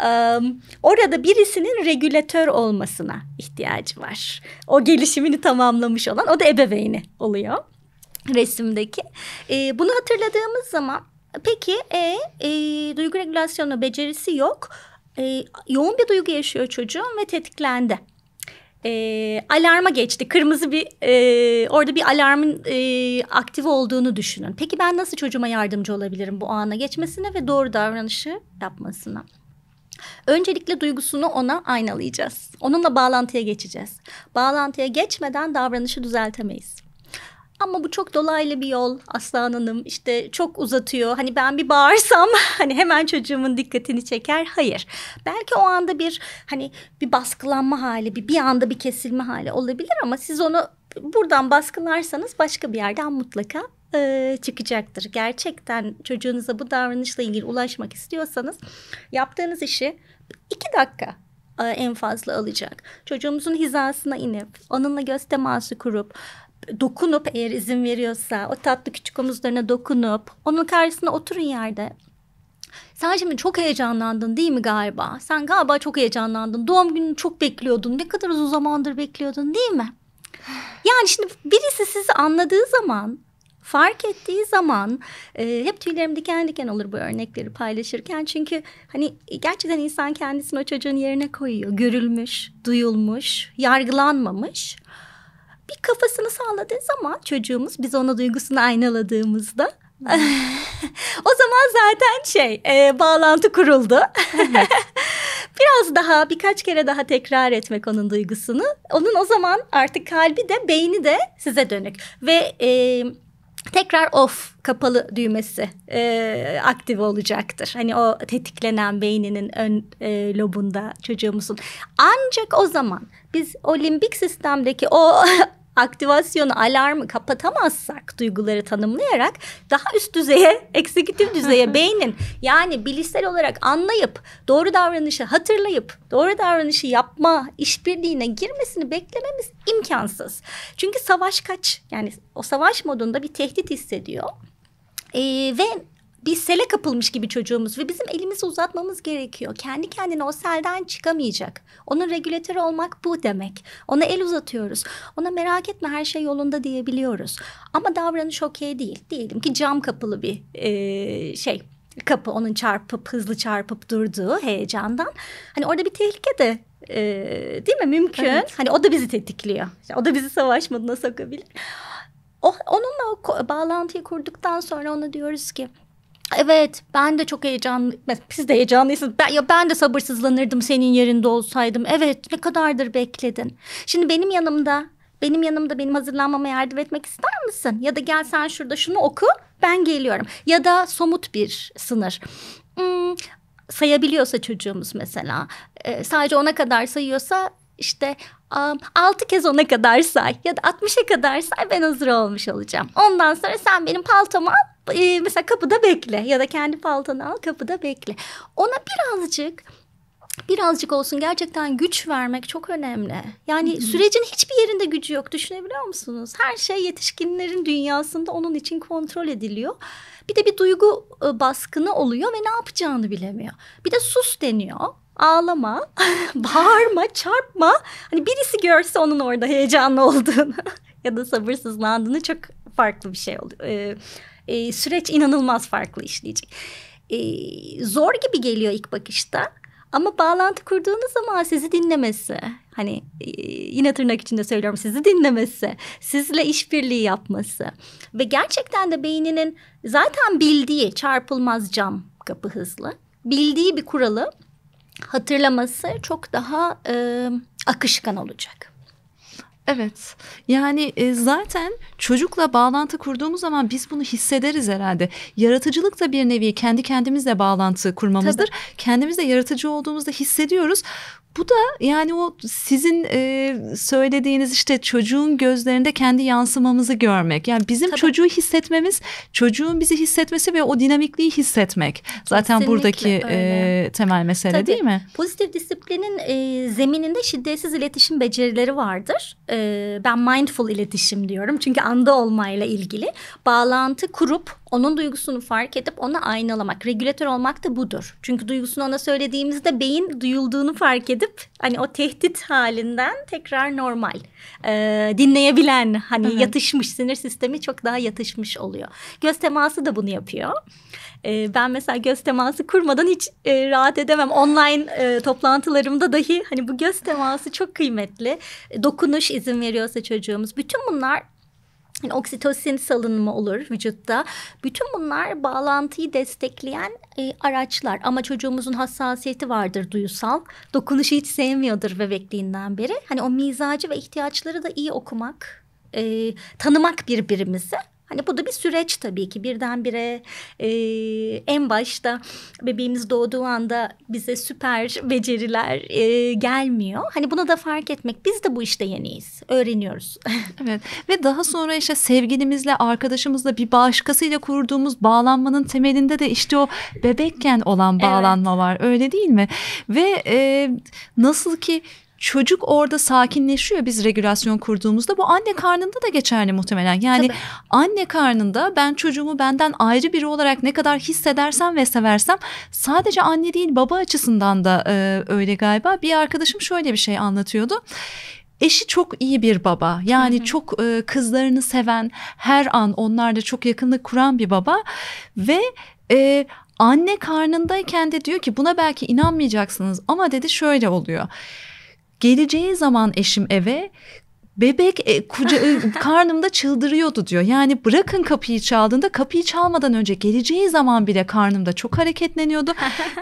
Ee, orada birisinin regülatör olmasına ihtiyacı var. O gelişimini tamamlamış olan o da ebeveyni oluyor resimdeki. E, bunu hatırladığımız zaman peki e, e, duygu regülasyonu becerisi yok. E, yoğun bir duygu yaşıyor çocuğum ve tetiklendi. E, alarma geçti. Kırmızı bir e, orada bir alarmın e, aktif olduğunu düşünün. Peki ben nasıl çocuğuma yardımcı olabilirim bu ana geçmesine ve doğru davranışı yapmasına? Öncelikle duygusunu ona aynalayacağız. Onunla bağlantıya geçeceğiz. Bağlantıya geçmeden davranışı düzeltemeyiz. Ama bu çok dolaylı bir yol Aslan Hanım. işte çok uzatıyor. Hani ben bir bağırsam hani hemen çocuğumun dikkatini çeker. Hayır. Belki o anda bir hani bir baskılanma hali, bir bir anda bir kesilme hali olabilir ama siz onu buradan baskılarsanız başka bir yerden mutlaka e, çıkacaktır. Gerçekten çocuğunuza bu davranışla ilgili ulaşmak istiyorsanız yaptığınız işi iki dakika e, en fazla alacak. Çocuğumuzun hizasına inip onunla göz teması kurup dokunup eğer izin veriyorsa o tatlı küçük omuzlarına dokunup onun karşısında oturun yerde. Sen şimdi çok heyecanlandın değil mi galiba? Sen galiba çok heyecanlandın. Doğum gününü çok bekliyordun. Ne kadar uzun zamandır bekliyordun değil mi? Yani şimdi birisi sizi anladığı zaman fark ettiği zaman e, hep tüylerim diken diken olur bu örnekleri paylaşırken. Çünkü hani gerçekten insan kendisini o çocuğun yerine koyuyor. Görülmüş, duyulmuş, yargılanmamış bir kafasını sağladığı zaman çocuğumuz biz ona duygusunu aynaladığımızda o zaman zaten şey e, bağlantı kuruldu. Evet. Biraz daha birkaç kere daha tekrar etmek onun duygusunu. Onun o zaman artık kalbi de beyni de size dönük ve e, tekrar off kapalı düğmesi e, aktif olacaktır. Hani o tetiklenen beyninin ön e, lobunda çocuğumuzun. Ancak o zaman biz o limbik sistemdeki o aktivasyonu, alarmı kapatamazsak duyguları tanımlayarak daha üst düzeye, eksekutif düzeye beynin yani bilişsel olarak anlayıp doğru davranışı hatırlayıp doğru davranışı yapma işbirliğine girmesini beklememiz imkansız. Çünkü savaş kaç yani o savaş modunda bir tehdit hissediyor. Ee, ve bir sele kapılmış gibi çocuğumuz ve bizim elimizi uzatmamız gerekiyor. Kendi kendine o selden çıkamayacak. Onun regülatörü olmak bu demek. Ona el uzatıyoruz. Ona merak etme her şey yolunda diyebiliyoruz. Ama davranış okey değil. Diyelim ki cam kapılı bir e, şey kapı onun çarpıp hızlı çarpıp durduğu heyecandan hani orada bir tehlike de e, değil mi mümkün evet. hani o da bizi tetikliyor o da bizi savaş moduna sokabilir o, onunla o bağlantıyı kurduktan sonra ona diyoruz ki Evet ben de çok heyecanlı siz de heyecanlıysınız. ben, ya ben de sabırsızlanırdım senin yerinde olsaydım evet ne kadardır bekledin şimdi benim yanımda benim yanımda benim hazırlanmama yardım etmek ister misin ya da gel sen şurada şunu oku ben geliyorum ya da somut bir sınır hmm, sayabiliyorsa çocuğumuz mesela e, sadece ona kadar sayıyorsa işte altı kez ona kadar say ya da 60'a kadar say ben hazır olmuş olacağım. Ondan sonra sen benim paltomu al e, mesela kapıda bekle ya da kendi paltanı al kapıda bekle. Ona birazcık birazcık olsun gerçekten güç vermek çok önemli. Yani Hı-hı. sürecin hiçbir yerinde gücü yok düşünebiliyor musunuz? Her şey yetişkinlerin dünyasında onun için kontrol ediliyor. Bir de bir duygu e, baskını oluyor ve ne yapacağını bilemiyor. Bir de sus deniyor. Ağlama, bağırma, çarpma. Hani birisi görse onun orada heyecanlı olduğunu ya da sabırsızlandığını çok farklı bir şey oluyor. Ee, e, süreç inanılmaz farklı işleyecek. E, zor gibi geliyor ilk bakışta. Ama bağlantı kurduğunuz zaman sizi dinlemesi, hani e, yine tırnak içinde söylüyorum sizi dinlemesi, sizle işbirliği yapması ve gerçekten de beyninin zaten bildiği çarpılmaz cam kapı hızlı, bildiği bir kuralı hatırlaması çok daha e, akışkan olacak. Evet. Yani e, zaten çocukla bağlantı kurduğumuz zaman biz bunu hissederiz herhalde. Yaratıcılık da bir nevi kendi kendimizle bağlantı kurmamızdır. Tabii. Kendimizle yaratıcı olduğumuzda hissediyoruz. Bu da yani o sizin e, söylediğiniz işte çocuğun gözlerinde kendi yansımamızı görmek. Yani bizim Tabii. çocuğu hissetmemiz, çocuğun bizi hissetmesi ve o dinamikliği hissetmek. Zaten buradaki e, temel mesele Tabii. değil mi? Pozitif disiplinin e, zemininde şiddetsiz iletişim becerileri vardır. E, ben mindful iletişim diyorum çünkü anda olmayla ilgili bağlantı kurup onun duygusunu fark edip ona aynalamak. Regülatör olmak da budur. Çünkü duygusunu ona söylediğimizde beyin duyulduğunu fark edip hani o tehdit halinden tekrar normal e, dinleyebilen hani hı yatışmış sinir sistemi çok daha yatışmış oluyor. Göz teması da bunu yapıyor. E, ben mesela göz teması kurmadan hiç e, rahat edemem. Online e, toplantılarımda dahi hani bu göz teması çok kıymetli. Dokunuş izin veriyorsa çocuğumuz bütün bunlar yani oksitosin salınımı olur vücutta. Bütün bunlar bağlantıyı destekleyen e, araçlar. Ama çocuğumuzun hassasiyeti vardır duyusal. Dokunuşu hiç sevmiyordur bebekliğinden beri. Hani o mizacı ve ihtiyaçları da iyi okumak, e, tanımak birbirimizi Hani bu da bir süreç tabii ki birdenbire e, en başta bebeğimiz doğduğu anda bize süper beceriler e, gelmiyor. Hani buna da fark etmek biz de bu işte yeniyiz öğreniyoruz. evet ve daha sonra işte sevgilimizle arkadaşımızla bir başkasıyla kurduğumuz bağlanmanın temelinde de işte o bebekken olan bağlanma evet. var öyle değil mi? Ve e, nasıl ki çocuk orada sakinleşiyor biz regülasyon kurduğumuzda. Bu anne karnında da geçerli muhtemelen. Yani Tabii. anne karnında ben çocuğumu benden ayrı biri olarak ne kadar hissedersem ve seversem sadece anne değil baba açısından da e, öyle galiba. Bir arkadaşım şöyle bir şey anlatıyordu. Eşi çok iyi bir baba. Yani hı hı. çok e, kızlarını seven, her an onlarla çok yakınlık kuran bir baba ve e, anne karnındayken de diyor ki buna belki inanmayacaksınız ama dedi şöyle oluyor. Geleceği zaman eşim eve bebek e, kuca e, karnımda çıldırıyordu diyor. Yani bırakın kapıyı çaldığında kapıyı çalmadan önce geleceği zaman bile karnımda çok hareketleniyordu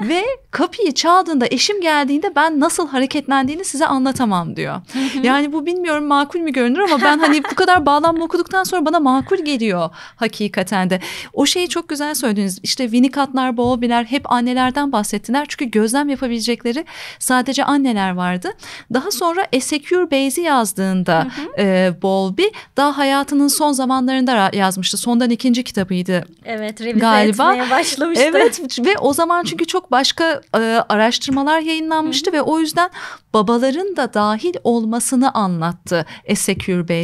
ve kapıyı çaldığında eşim geldiğinde ben nasıl hareketlendiğini size anlatamam diyor. yani bu bilmiyorum makul mü görünür ama ben hani bu kadar bağlamlı okuduktan sonra bana makul geliyor hakikaten de. O şeyi çok güzel söylediniz. İşte Winnicott'lar, Bowlby'ler hep annelerden bahsettiler. Çünkü gözlem yapabilecekleri sadece anneler vardı. Daha sonra Esekür Beyzi yazdığında e, Bowlby daha hayatının son zamanlarında yazmıştı. Sondan ikinci kitabıydı evet, galiba. etmeye başlamıştı. Evet ve o zaman çünkü çok başka e, araştırmalar yayınlanmıştı ve o yüzden babaların da dahil olmasını anlattı A Secure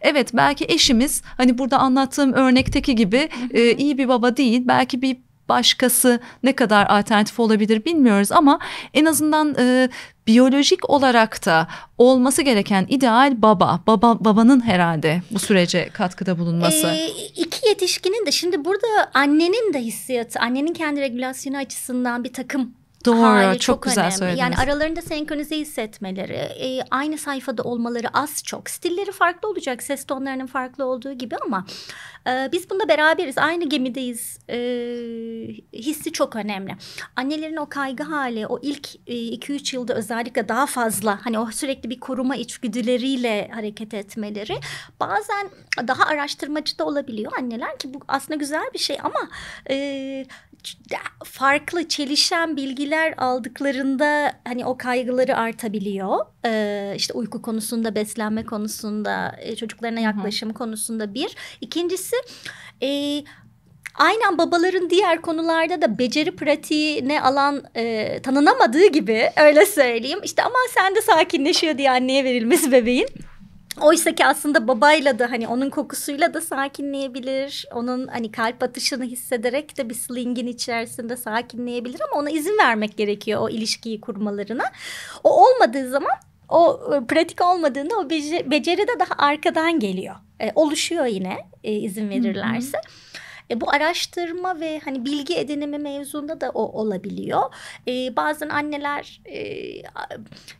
Evet belki eşimiz hani burada anlattığım örnekteki gibi e, iyi bir baba değil belki bir başkası ne kadar alternatif olabilir bilmiyoruz ama en azından e, biyolojik olarak da olması gereken ideal baba. Baba babanın herhalde bu sürece katkıda bulunması. E, iki yetişkinin de şimdi burada annenin de hissiyatı, annenin kendi regülasyonu açısından bir takım Doğru, hali çok, çok güzel önemli. söylediniz. Yani aralarında senkronize hissetmeleri, e, aynı sayfada olmaları az çok. Stilleri farklı olacak, ses tonlarının farklı olduğu gibi ama e, biz bunda beraberiz, aynı gemideyiz. E, hissi çok önemli. Annelerin o kaygı hali, o ilk 2-3 e, yılda özellikle daha fazla hani o sürekli bir koruma içgüdüleriyle hareket etmeleri bazen daha araştırmacı da olabiliyor anneler ki bu aslında güzel bir şey ama e, farklı çelişen bilgiler aldıklarında hani o kaygıları artabiliyor. Ee, işte uyku konusunda, beslenme konusunda, çocuklarına yaklaşım hı konusunda bir. İkincisi e, aynen babaların diğer konularda da beceri pratiğine alan e, tanınamadığı gibi öyle söyleyeyim. İşte ama sen de sakinleşiyor diye anneye verilmesi bebeğin. Oysa ki aslında babayla da hani onun kokusuyla da sakinleyebilir. Onun hani kalp atışını hissederek de bir slingin içerisinde sakinleyebilir ama ona izin vermek gerekiyor o ilişkiyi kurmalarına. O olmadığı zaman o e, pratik olmadığında o beceri de daha arkadan geliyor. E, oluşuyor yine e, izin verirlerse. Hı-hı. E, bu araştırma ve hani bilgi edinimi mevzunda da o olabiliyor. E, bazen anneler e,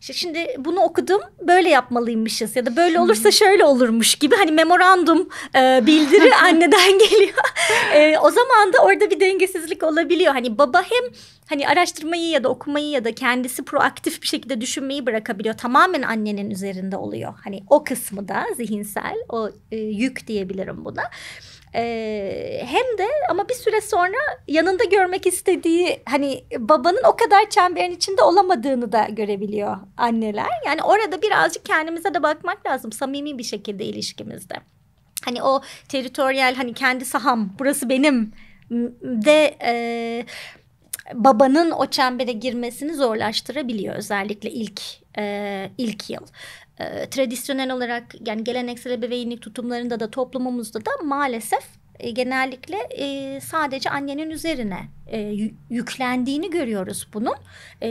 şimdi bunu okudum böyle yapmalıymışız ya da böyle olursa şöyle olurmuş gibi hani memorandum e, bildiri anneden geliyor. E, o zaman da orada bir dengesizlik olabiliyor. Hani baba hem hani araştırmayı ya da okumayı ya da kendisi proaktif bir şekilde düşünmeyi bırakabiliyor. Tamamen annenin üzerinde oluyor. Hani o kısmı da zihinsel o e, yük diyebilirim buna. Ee, hem de ama bir süre sonra yanında görmek istediği hani babanın o kadar çemberin içinde olamadığını da görebiliyor anneler. Yani orada birazcık kendimize de bakmak lazım samimi bir şekilde ilişkimizde. Hani o teritoryal hani kendi saham burası benim de e, babanın o çembere girmesini zorlaştırabiliyor özellikle ilk e, ilk yıl. Ee, tradisyonel olarak yani geleneksel ebeveynlik tutumlarında da toplumumuzda da maalesef e, genellikle e, sadece annenin üzerine e, yüklendiğini görüyoruz bunun. E,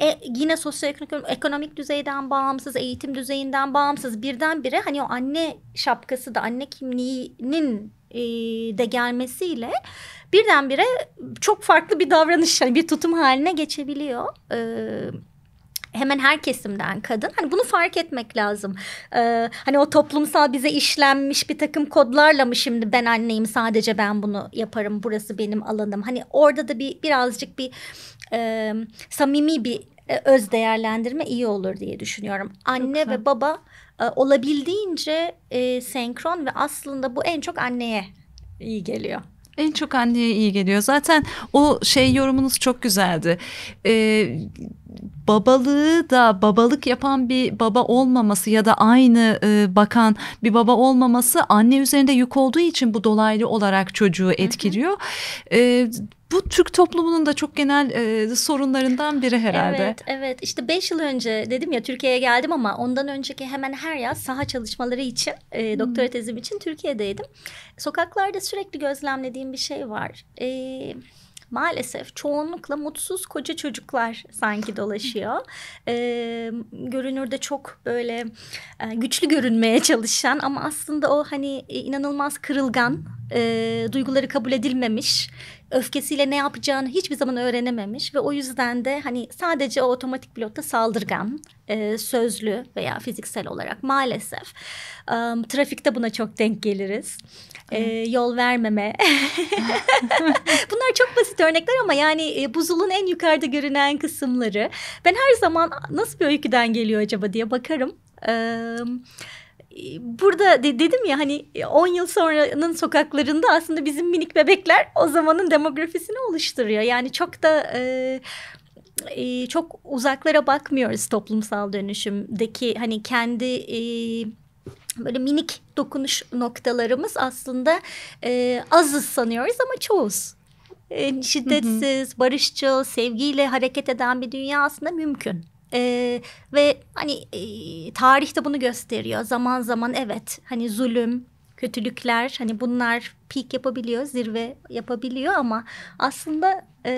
e, yine sosyoekonomik ekonomik düzeyden bağımsız, eğitim düzeyinden bağımsız birdenbire hani o anne şapkası da anne kimliğinin e, de gelmesiyle birdenbire çok farklı bir davranış, yani bir tutum haline geçebiliyor. Evet hemen her kesimden kadın. Hani bunu fark etmek lazım. Ee, hani o toplumsal bize işlenmiş bir takım kodlarla mı şimdi ben anneyim sadece ben bunu yaparım burası benim alanım. Hani orada da bir birazcık bir e, samimi bir e, öz değerlendirme iyi olur diye düşünüyorum. Anne Yoksa. ve baba e, olabildiğince e, senkron ve aslında bu en çok anneye iyi geliyor. En çok anneye iyi geliyor. Zaten o şey yorumunuz çok güzeldi. Ee, babalığı da babalık yapan bir baba olmaması ya da aynı e, bakan bir baba olmaması anne üzerinde yük olduğu için bu dolaylı olarak çocuğu etkiliyor. Hı ee, bu Türk toplumunun da çok genel e, sorunlarından biri herhalde. Evet, evet. İşte beş yıl önce dedim ya Türkiye'ye geldim ama ondan önceki hemen her yaz saha çalışmaları için, e, doktora tezim için Türkiye'deydim. Sokaklarda sürekli gözlemlediğim bir şey var. Eee maalesef çoğunlukla mutsuz koca çocuklar sanki dolaşıyor. Ee, görünürde çok böyle e, güçlü görünmeye çalışan ama aslında o hani inanılmaz kırılgan, e, duyguları kabul edilmemiş, öfkesiyle ne yapacağını hiçbir zaman öğrenememiş ve o yüzden de hani sadece o otomatik pilotta saldırgan, e, sözlü veya fiziksel olarak maalesef. E, trafikte buna çok denk geliriz. E, yol vermeme. Bunlar çok basit örnekler ama yani e, buzulun en yukarıda görünen kısımları. Ben her zaman nasıl bir öyküden geliyor acaba diye bakarım. Evet burada de, dedim ya hani 10 e, yıl sonranın sokaklarında aslında bizim minik bebekler o zamanın demografisini oluşturuyor. Yani çok da e, e, çok uzaklara bakmıyoruz toplumsal dönüşümdeki hani kendi e, böyle minik dokunuş noktalarımız aslında e, azız sanıyoruz ama çoğuz. E, şiddetsiz, hı hı. barışçıl, sevgiyle hareket eden bir dünya aslında mümkün. E, ve hani e, tarih de bunu gösteriyor. Zaman zaman evet hani zulüm, kötülükler hani bunlar peak yapabiliyor, zirve yapabiliyor ama aslında e,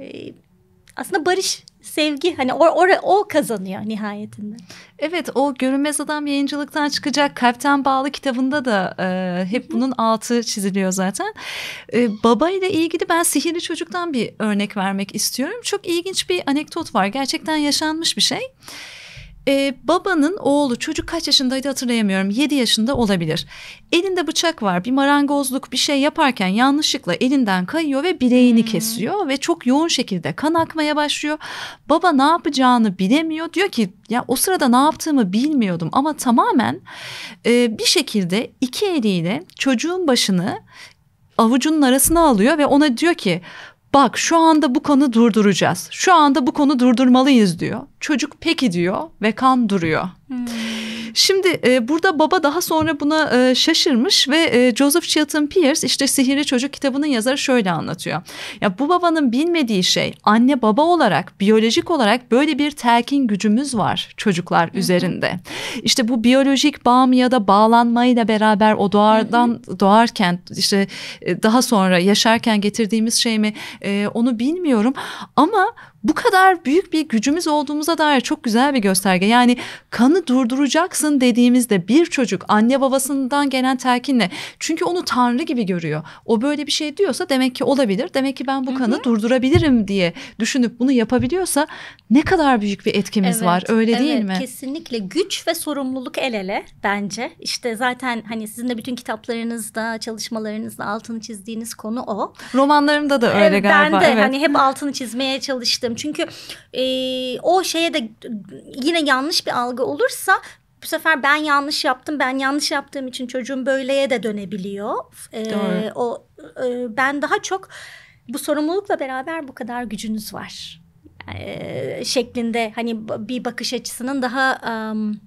e, aslında barış sevgi hani o, o, o kazanıyor nihayetinde. Evet o Görünmez Adam yayıncılıktan çıkacak Kalpten Bağlı kitabında da e, hep bunun altı çiziliyor zaten. E, baba ile ilgili ben Sihirli Çocuk'tan bir örnek vermek istiyorum. Çok ilginç bir anekdot var gerçekten yaşanmış bir şey. Ee, babanın oğlu çocuk kaç yaşındaydı hatırlayamıyorum 7 yaşında olabilir. Elinde bıçak var bir marangozluk bir şey yaparken yanlışlıkla elinden kayıyor ve bileğini hmm. kesiyor ve çok yoğun şekilde kan akmaya başlıyor. Baba ne yapacağını bilemiyor diyor ki ya o sırada ne yaptığımı bilmiyordum ama tamamen e, bir şekilde iki eliyle çocuğun başını avucunun arasına alıyor ve ona diyor ki bak şu anda bu konu durduracağız. Şu anda bu konu durdurmalıyız diyor. Çocuk peki diyor ve kan duruyor. Hmm. Şimdi e, burada baba daha sonra buna e, şaşırmış ve e, Joseph Chilton Pierce işte Sihirli Çocuk kitabının yazarı şöyle anlatıyor. Ya bu babanın bilmediği şey anne baba olarak biyolojik olarak böyle bir telkin gücümüz var çocuklar üzerinde. İşte bu biyolojik bağım ya da bağlanmayla beraber o doğardan doğarken işte e, daha sonra yaşarken getirdiğimiz şey mi e, onu bilmiyorum ama bu kadar büyük bir gücümüz olduğumuza dair çok güzel bir gösterge. Yani kanı durduracaksın dediğimizde bir çocuk anne babasından gelen telkinle çünkü onu tanrı gibi görüyor. O böyle bir şey diyorsa demek ki olabilir. Demek ki ben bu kanı Hı-hı. durdurabilirim diye düşünüp bunu yapabiliyorsa ne kadar büyük bir etkimiz evet, var öyle evet, değil mi? Kesinlikle güç ve sorumluluk el ele bence. İşte zaten hani sizin de bütün kitaplarınızda, çalışmalarınızda altını çizdiğiniz konu o. Romanlarımda da öyle evet, galiba. Ben de evet. hani hep altını çizmeye çalıştım istiyorum. Çünkü e, o şeye de yine yanlış bir algı olursa bu sefer ben yanlış yaptım ben yanlış yaptığım için çocuğum böyleye de dönebiliyor. Ee, o e, ben daha çok bu sorumlulukla beraber bu kadar gücünüz var e, şeklinde hani bir bakış açısının daha um,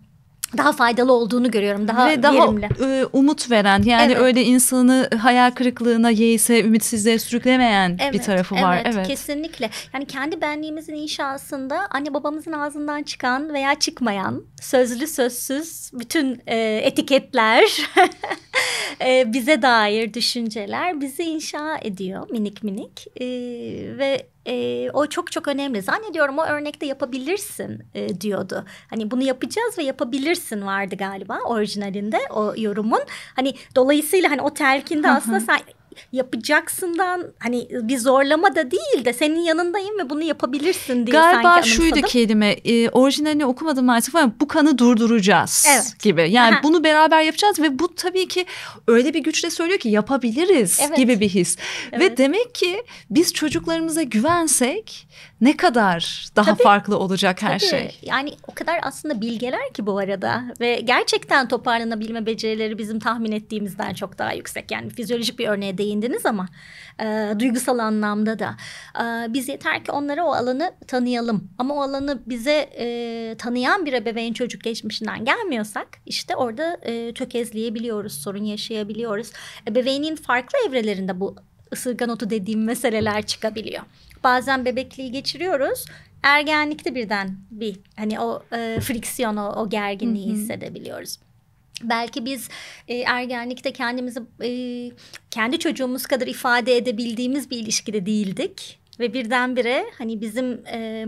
daha faydalı olduğunu görüyorum. Daha Ve daha yerimli. E, umut veren yani evet. öyle insanı hayal kırıklığına, yeise, ümitsizliğe sürüklemeyen evet, bir tarafı evet, var. Evet, kesinlikle. Yani kendi benliğimizin inşasında anne babamızın ağzından çıkan veya çıkmayan, sözlü sözsüz bütün e, etiketler e, bize dair düşünceler bizi inşa ediyor minik minik. E, ve e, o çok çok önemli. Zannediyorum o örnekte yapabilirsin e, diyordu. Hani bunu yapacağız ve yapabilirsin vardı galiba orijinalinde o yorumun. Hani dolayısıyla hani o telkinde aslında sen yapacaksından hani bir zorlama da değil de senin yanındayım ve bunu yapabilirsin diye Galiba sanki şuydu anımsadım. kelime e, orijinalini okumadım maalesef ama bu kanı durduracağız evet. gibi. Yani Aha. bunu beraber yapacağız ve bu tabii ki öyle bir güçle söylüyor ki yapabiliriz evet. gibi bir his. Evet. Ve demek ki biz çocuklarımıza güvensek ne kadar daha tabii, farklı olacak her tabii. şey. Yani o kadar aslında bilgeler ki bu arada ve gerçekten toparlanabilme becerileri bizim tahmin ettiğimizden çok daha yüksek. Yani fizyolojik bir örneğe değindiniz ama e, duygusal anlamda da e, biz yeter ki onlara o alanı tanıyalım. Ama o alanı bize e, tanıyan bir ebeveyn çocuk geçmişinden gelmiyorsak işte orada e, tökezleyebiliyoruz, sorun yaşayabiliyoruz. Ebeveynin farklı evrelerinde bu ısırgan otu dediğim meseleler çıkabiliyor bazen bebekliği geçiriyoruz. Ergenlikte birden bir hani o e, friksiyon, o, o gerginliği Hı-hı. hissedebiliyoruz. Belki biz e, ergenlikte kendimizi e, kendi çocuğumuz kadar ifade edebildiğimiz bir ilişkide değildik ve birdenbire hani bizim e,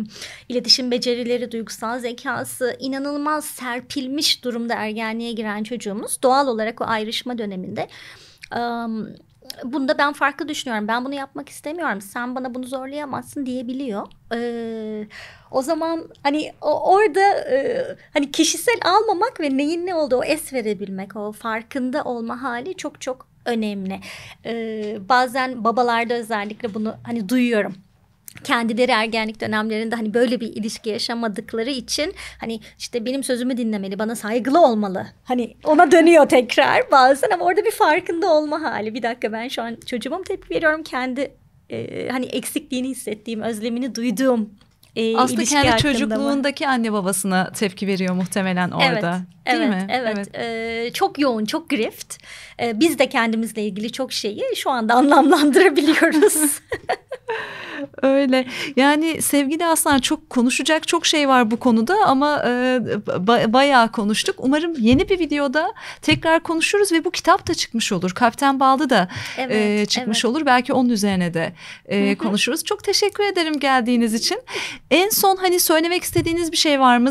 iletişim becerileri, duygusal zekası inanılmaz serpilmiş durumda ergenliğe giren çocuğumuz doğal olarak o ayrışma döneminde um, bunda ben farklı düşünüyorum. Ben bunu yapmak istemiyorum. Sen bana bunu zorlayamazsın diyebiliyor. Ee, o zaman hani o, orada e, hani kişisel almamak ve neyin ne olduğu o es verebilmek, o farkında olma hali çok çok önemli. Ee, bazen babalarda özellikle bunu hani duyuyorum kendileri ergenlik dönemlerinde hani böyle bir ilişki yaşamadıkları için hani işte benim sözümü dinlemeli, bana saygılı olmalı. Hani ona dönüyor tekrar bazen ama orada bir farkında olma hali. Bir dakika ben şu an çocuğuma tepki veriyorum? Kendi e, hani eksikliğini hissettiğim, özlemini duyduğum e, Aslında kendi çocukluğundaki mı? anne babasına tepki veriyor muhtemelen orada. Evet. Değil evet, mi? Evet, evet. Ee, çok yoğun, çok grift. Ee, biz de kendimizle ilgili çok şeyi şu anda anlamlandırabiliyoruz. Öyle. Yani sevgili Aslan çok konuşacak çok şey var bu konuda ama e, ba bayağı konuştuk. Umarım yeni bir videoda tekrar konuşuruz ve bu kitap da çıkmış olur. Kapten Baldı da e, evet, e, çıkmış evet. olur. Belki onun üzerine de e, konuşuruz. çok teşekkür ederim geldiğiniz için. En son hani söylemek istediğiniz bir şey var mı?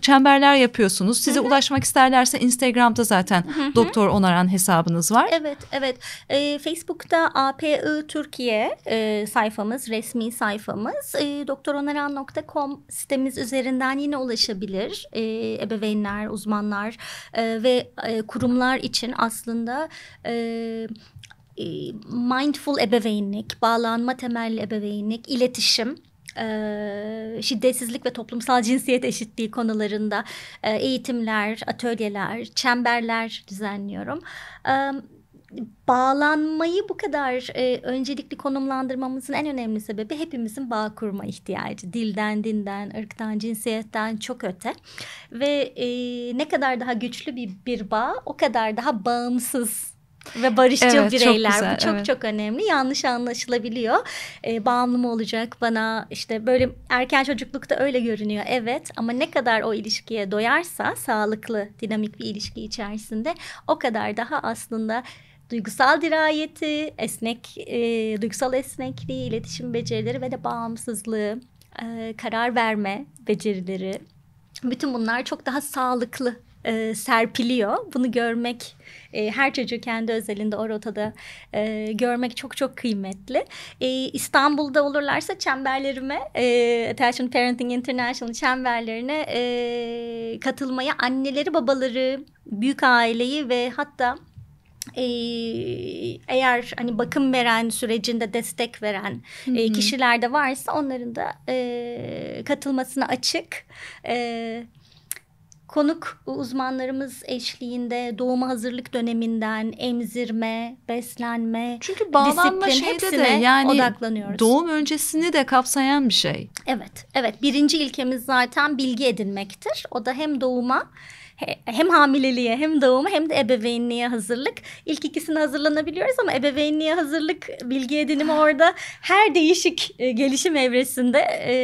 Çemberler yapıyorsunuz. Size ulaş ulaşmak isterlerse Instagram'da zaten Hı-hı. Doktor Onaran hesabınız var. Evet, evet. E, Facebook'ta API Türkiye e, sayfamız, resmi sayfamız. E, ee, doktoronarhan.com sitemiz üzerinden yine ulaşabilir. E, ebeveynler, uzmanlar e, ve e, kurumlar için aslında... E, e mindful ebeveynlik, bağlanma temelli ebeveynlik, iletişim e, şiddetsizlik ve toplumsal cinsiyet eşitliği konularında e, eğitimler, atölyeler, çemberler düzenliyorum. E, bağlanmayı bu kadar e, öncelikli konumlandırmamızın en önemli sebebi hepimizin bağ kurma ihtiyacı. Dilden, dinden, ırktan, cinsiyetten çok öte. Ve e, ne kadar daha güçlü bir, bir bağ o kadar daha bağımsız ve barışçıl evet, bireyler. Çok güzel, Bu çok evet. çok önemli. Yanlış anlaşılabiliyor. Ee, bağımlı mı olacak bana işte böyle erken çocuklukta öyle görünüyor. Evet ama ne kadar o ilişkiye doyarsa sağlıklı dinamik bir ilişki içerisinde o kadar daha aslında duygusal dirayeti, esnek, e, duygusal esnekliği, iletişim becerileri ve de bağımsızlığı, e, karar verme becerileri bütün bunlar çok daha sağlıklı e, serpiliyor. Bunu görmek e, her çocuğu kendi özelinde o rotada e, görmek çok çok kıymetli. E, İstanbul'da olurlarsa çemberlerime e, Attention Parenting International çemberlerine e, katılmaya anneleri babaları büyük aileyi ve hatta e, eğer hani bakım veren sürecinde destek veren Hı-hı. E, kişiler de varsa onların da e, katılmasına açık. E, Konuk uzmanlarımız eşliğinde doğuma hazırlık döneminden emzirme, beslenme, Çünkü bağlanma disiplin hepsine de yani odaklanıyoruz. Doğum öncesini de kapsayan bir şey. Evet, evet. Birinci ilkemiz zaten bilgi edinmektir. O da hem doğuma hem hamileliğe hem doğuma hem de ebeveynliğe hazırlık. İlk ikisine hazırlanabiliyoruz ama ebeveynliğe hazırlık bilgi edinimi ah. orada her değişik e, gelişim evresinde e,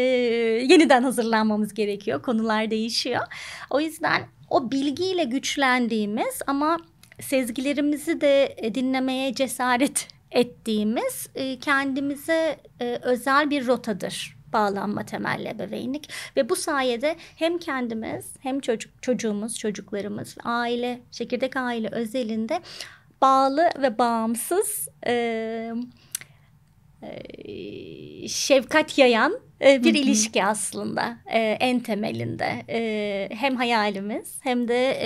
yeniden hazırlanmamız gerekiyor. Konular değişiyor. O yüzden o bilgiyle güçlendiğimiz ama sezgilerimizi de e, dinlemeye cesaret ettiğimiz kendimize özel bir rotadır bağlanma temelli ebeveynlik ve bu sayede hem kendimiz hem çocuk çocuğumuz, çocuklarımız, aile, çekirdek aile özelinde bağlı ve bağımsız e, e şefkat yayan e, bir Hı-hı. ilişki aslında e, en temelinde hem hayalimiz hem de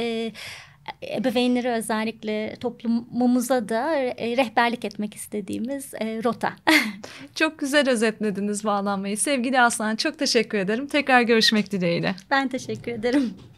ebeveynlere özellikle toplumumuza da e, rehberlik etmek istediğimiz e, rota. çok güzel özetlediniz bağlanmayı. Sevgili Aslan çok teşekkür ederim. Tekrar görüşmek dileğiyle. Ben teşekkür ederim.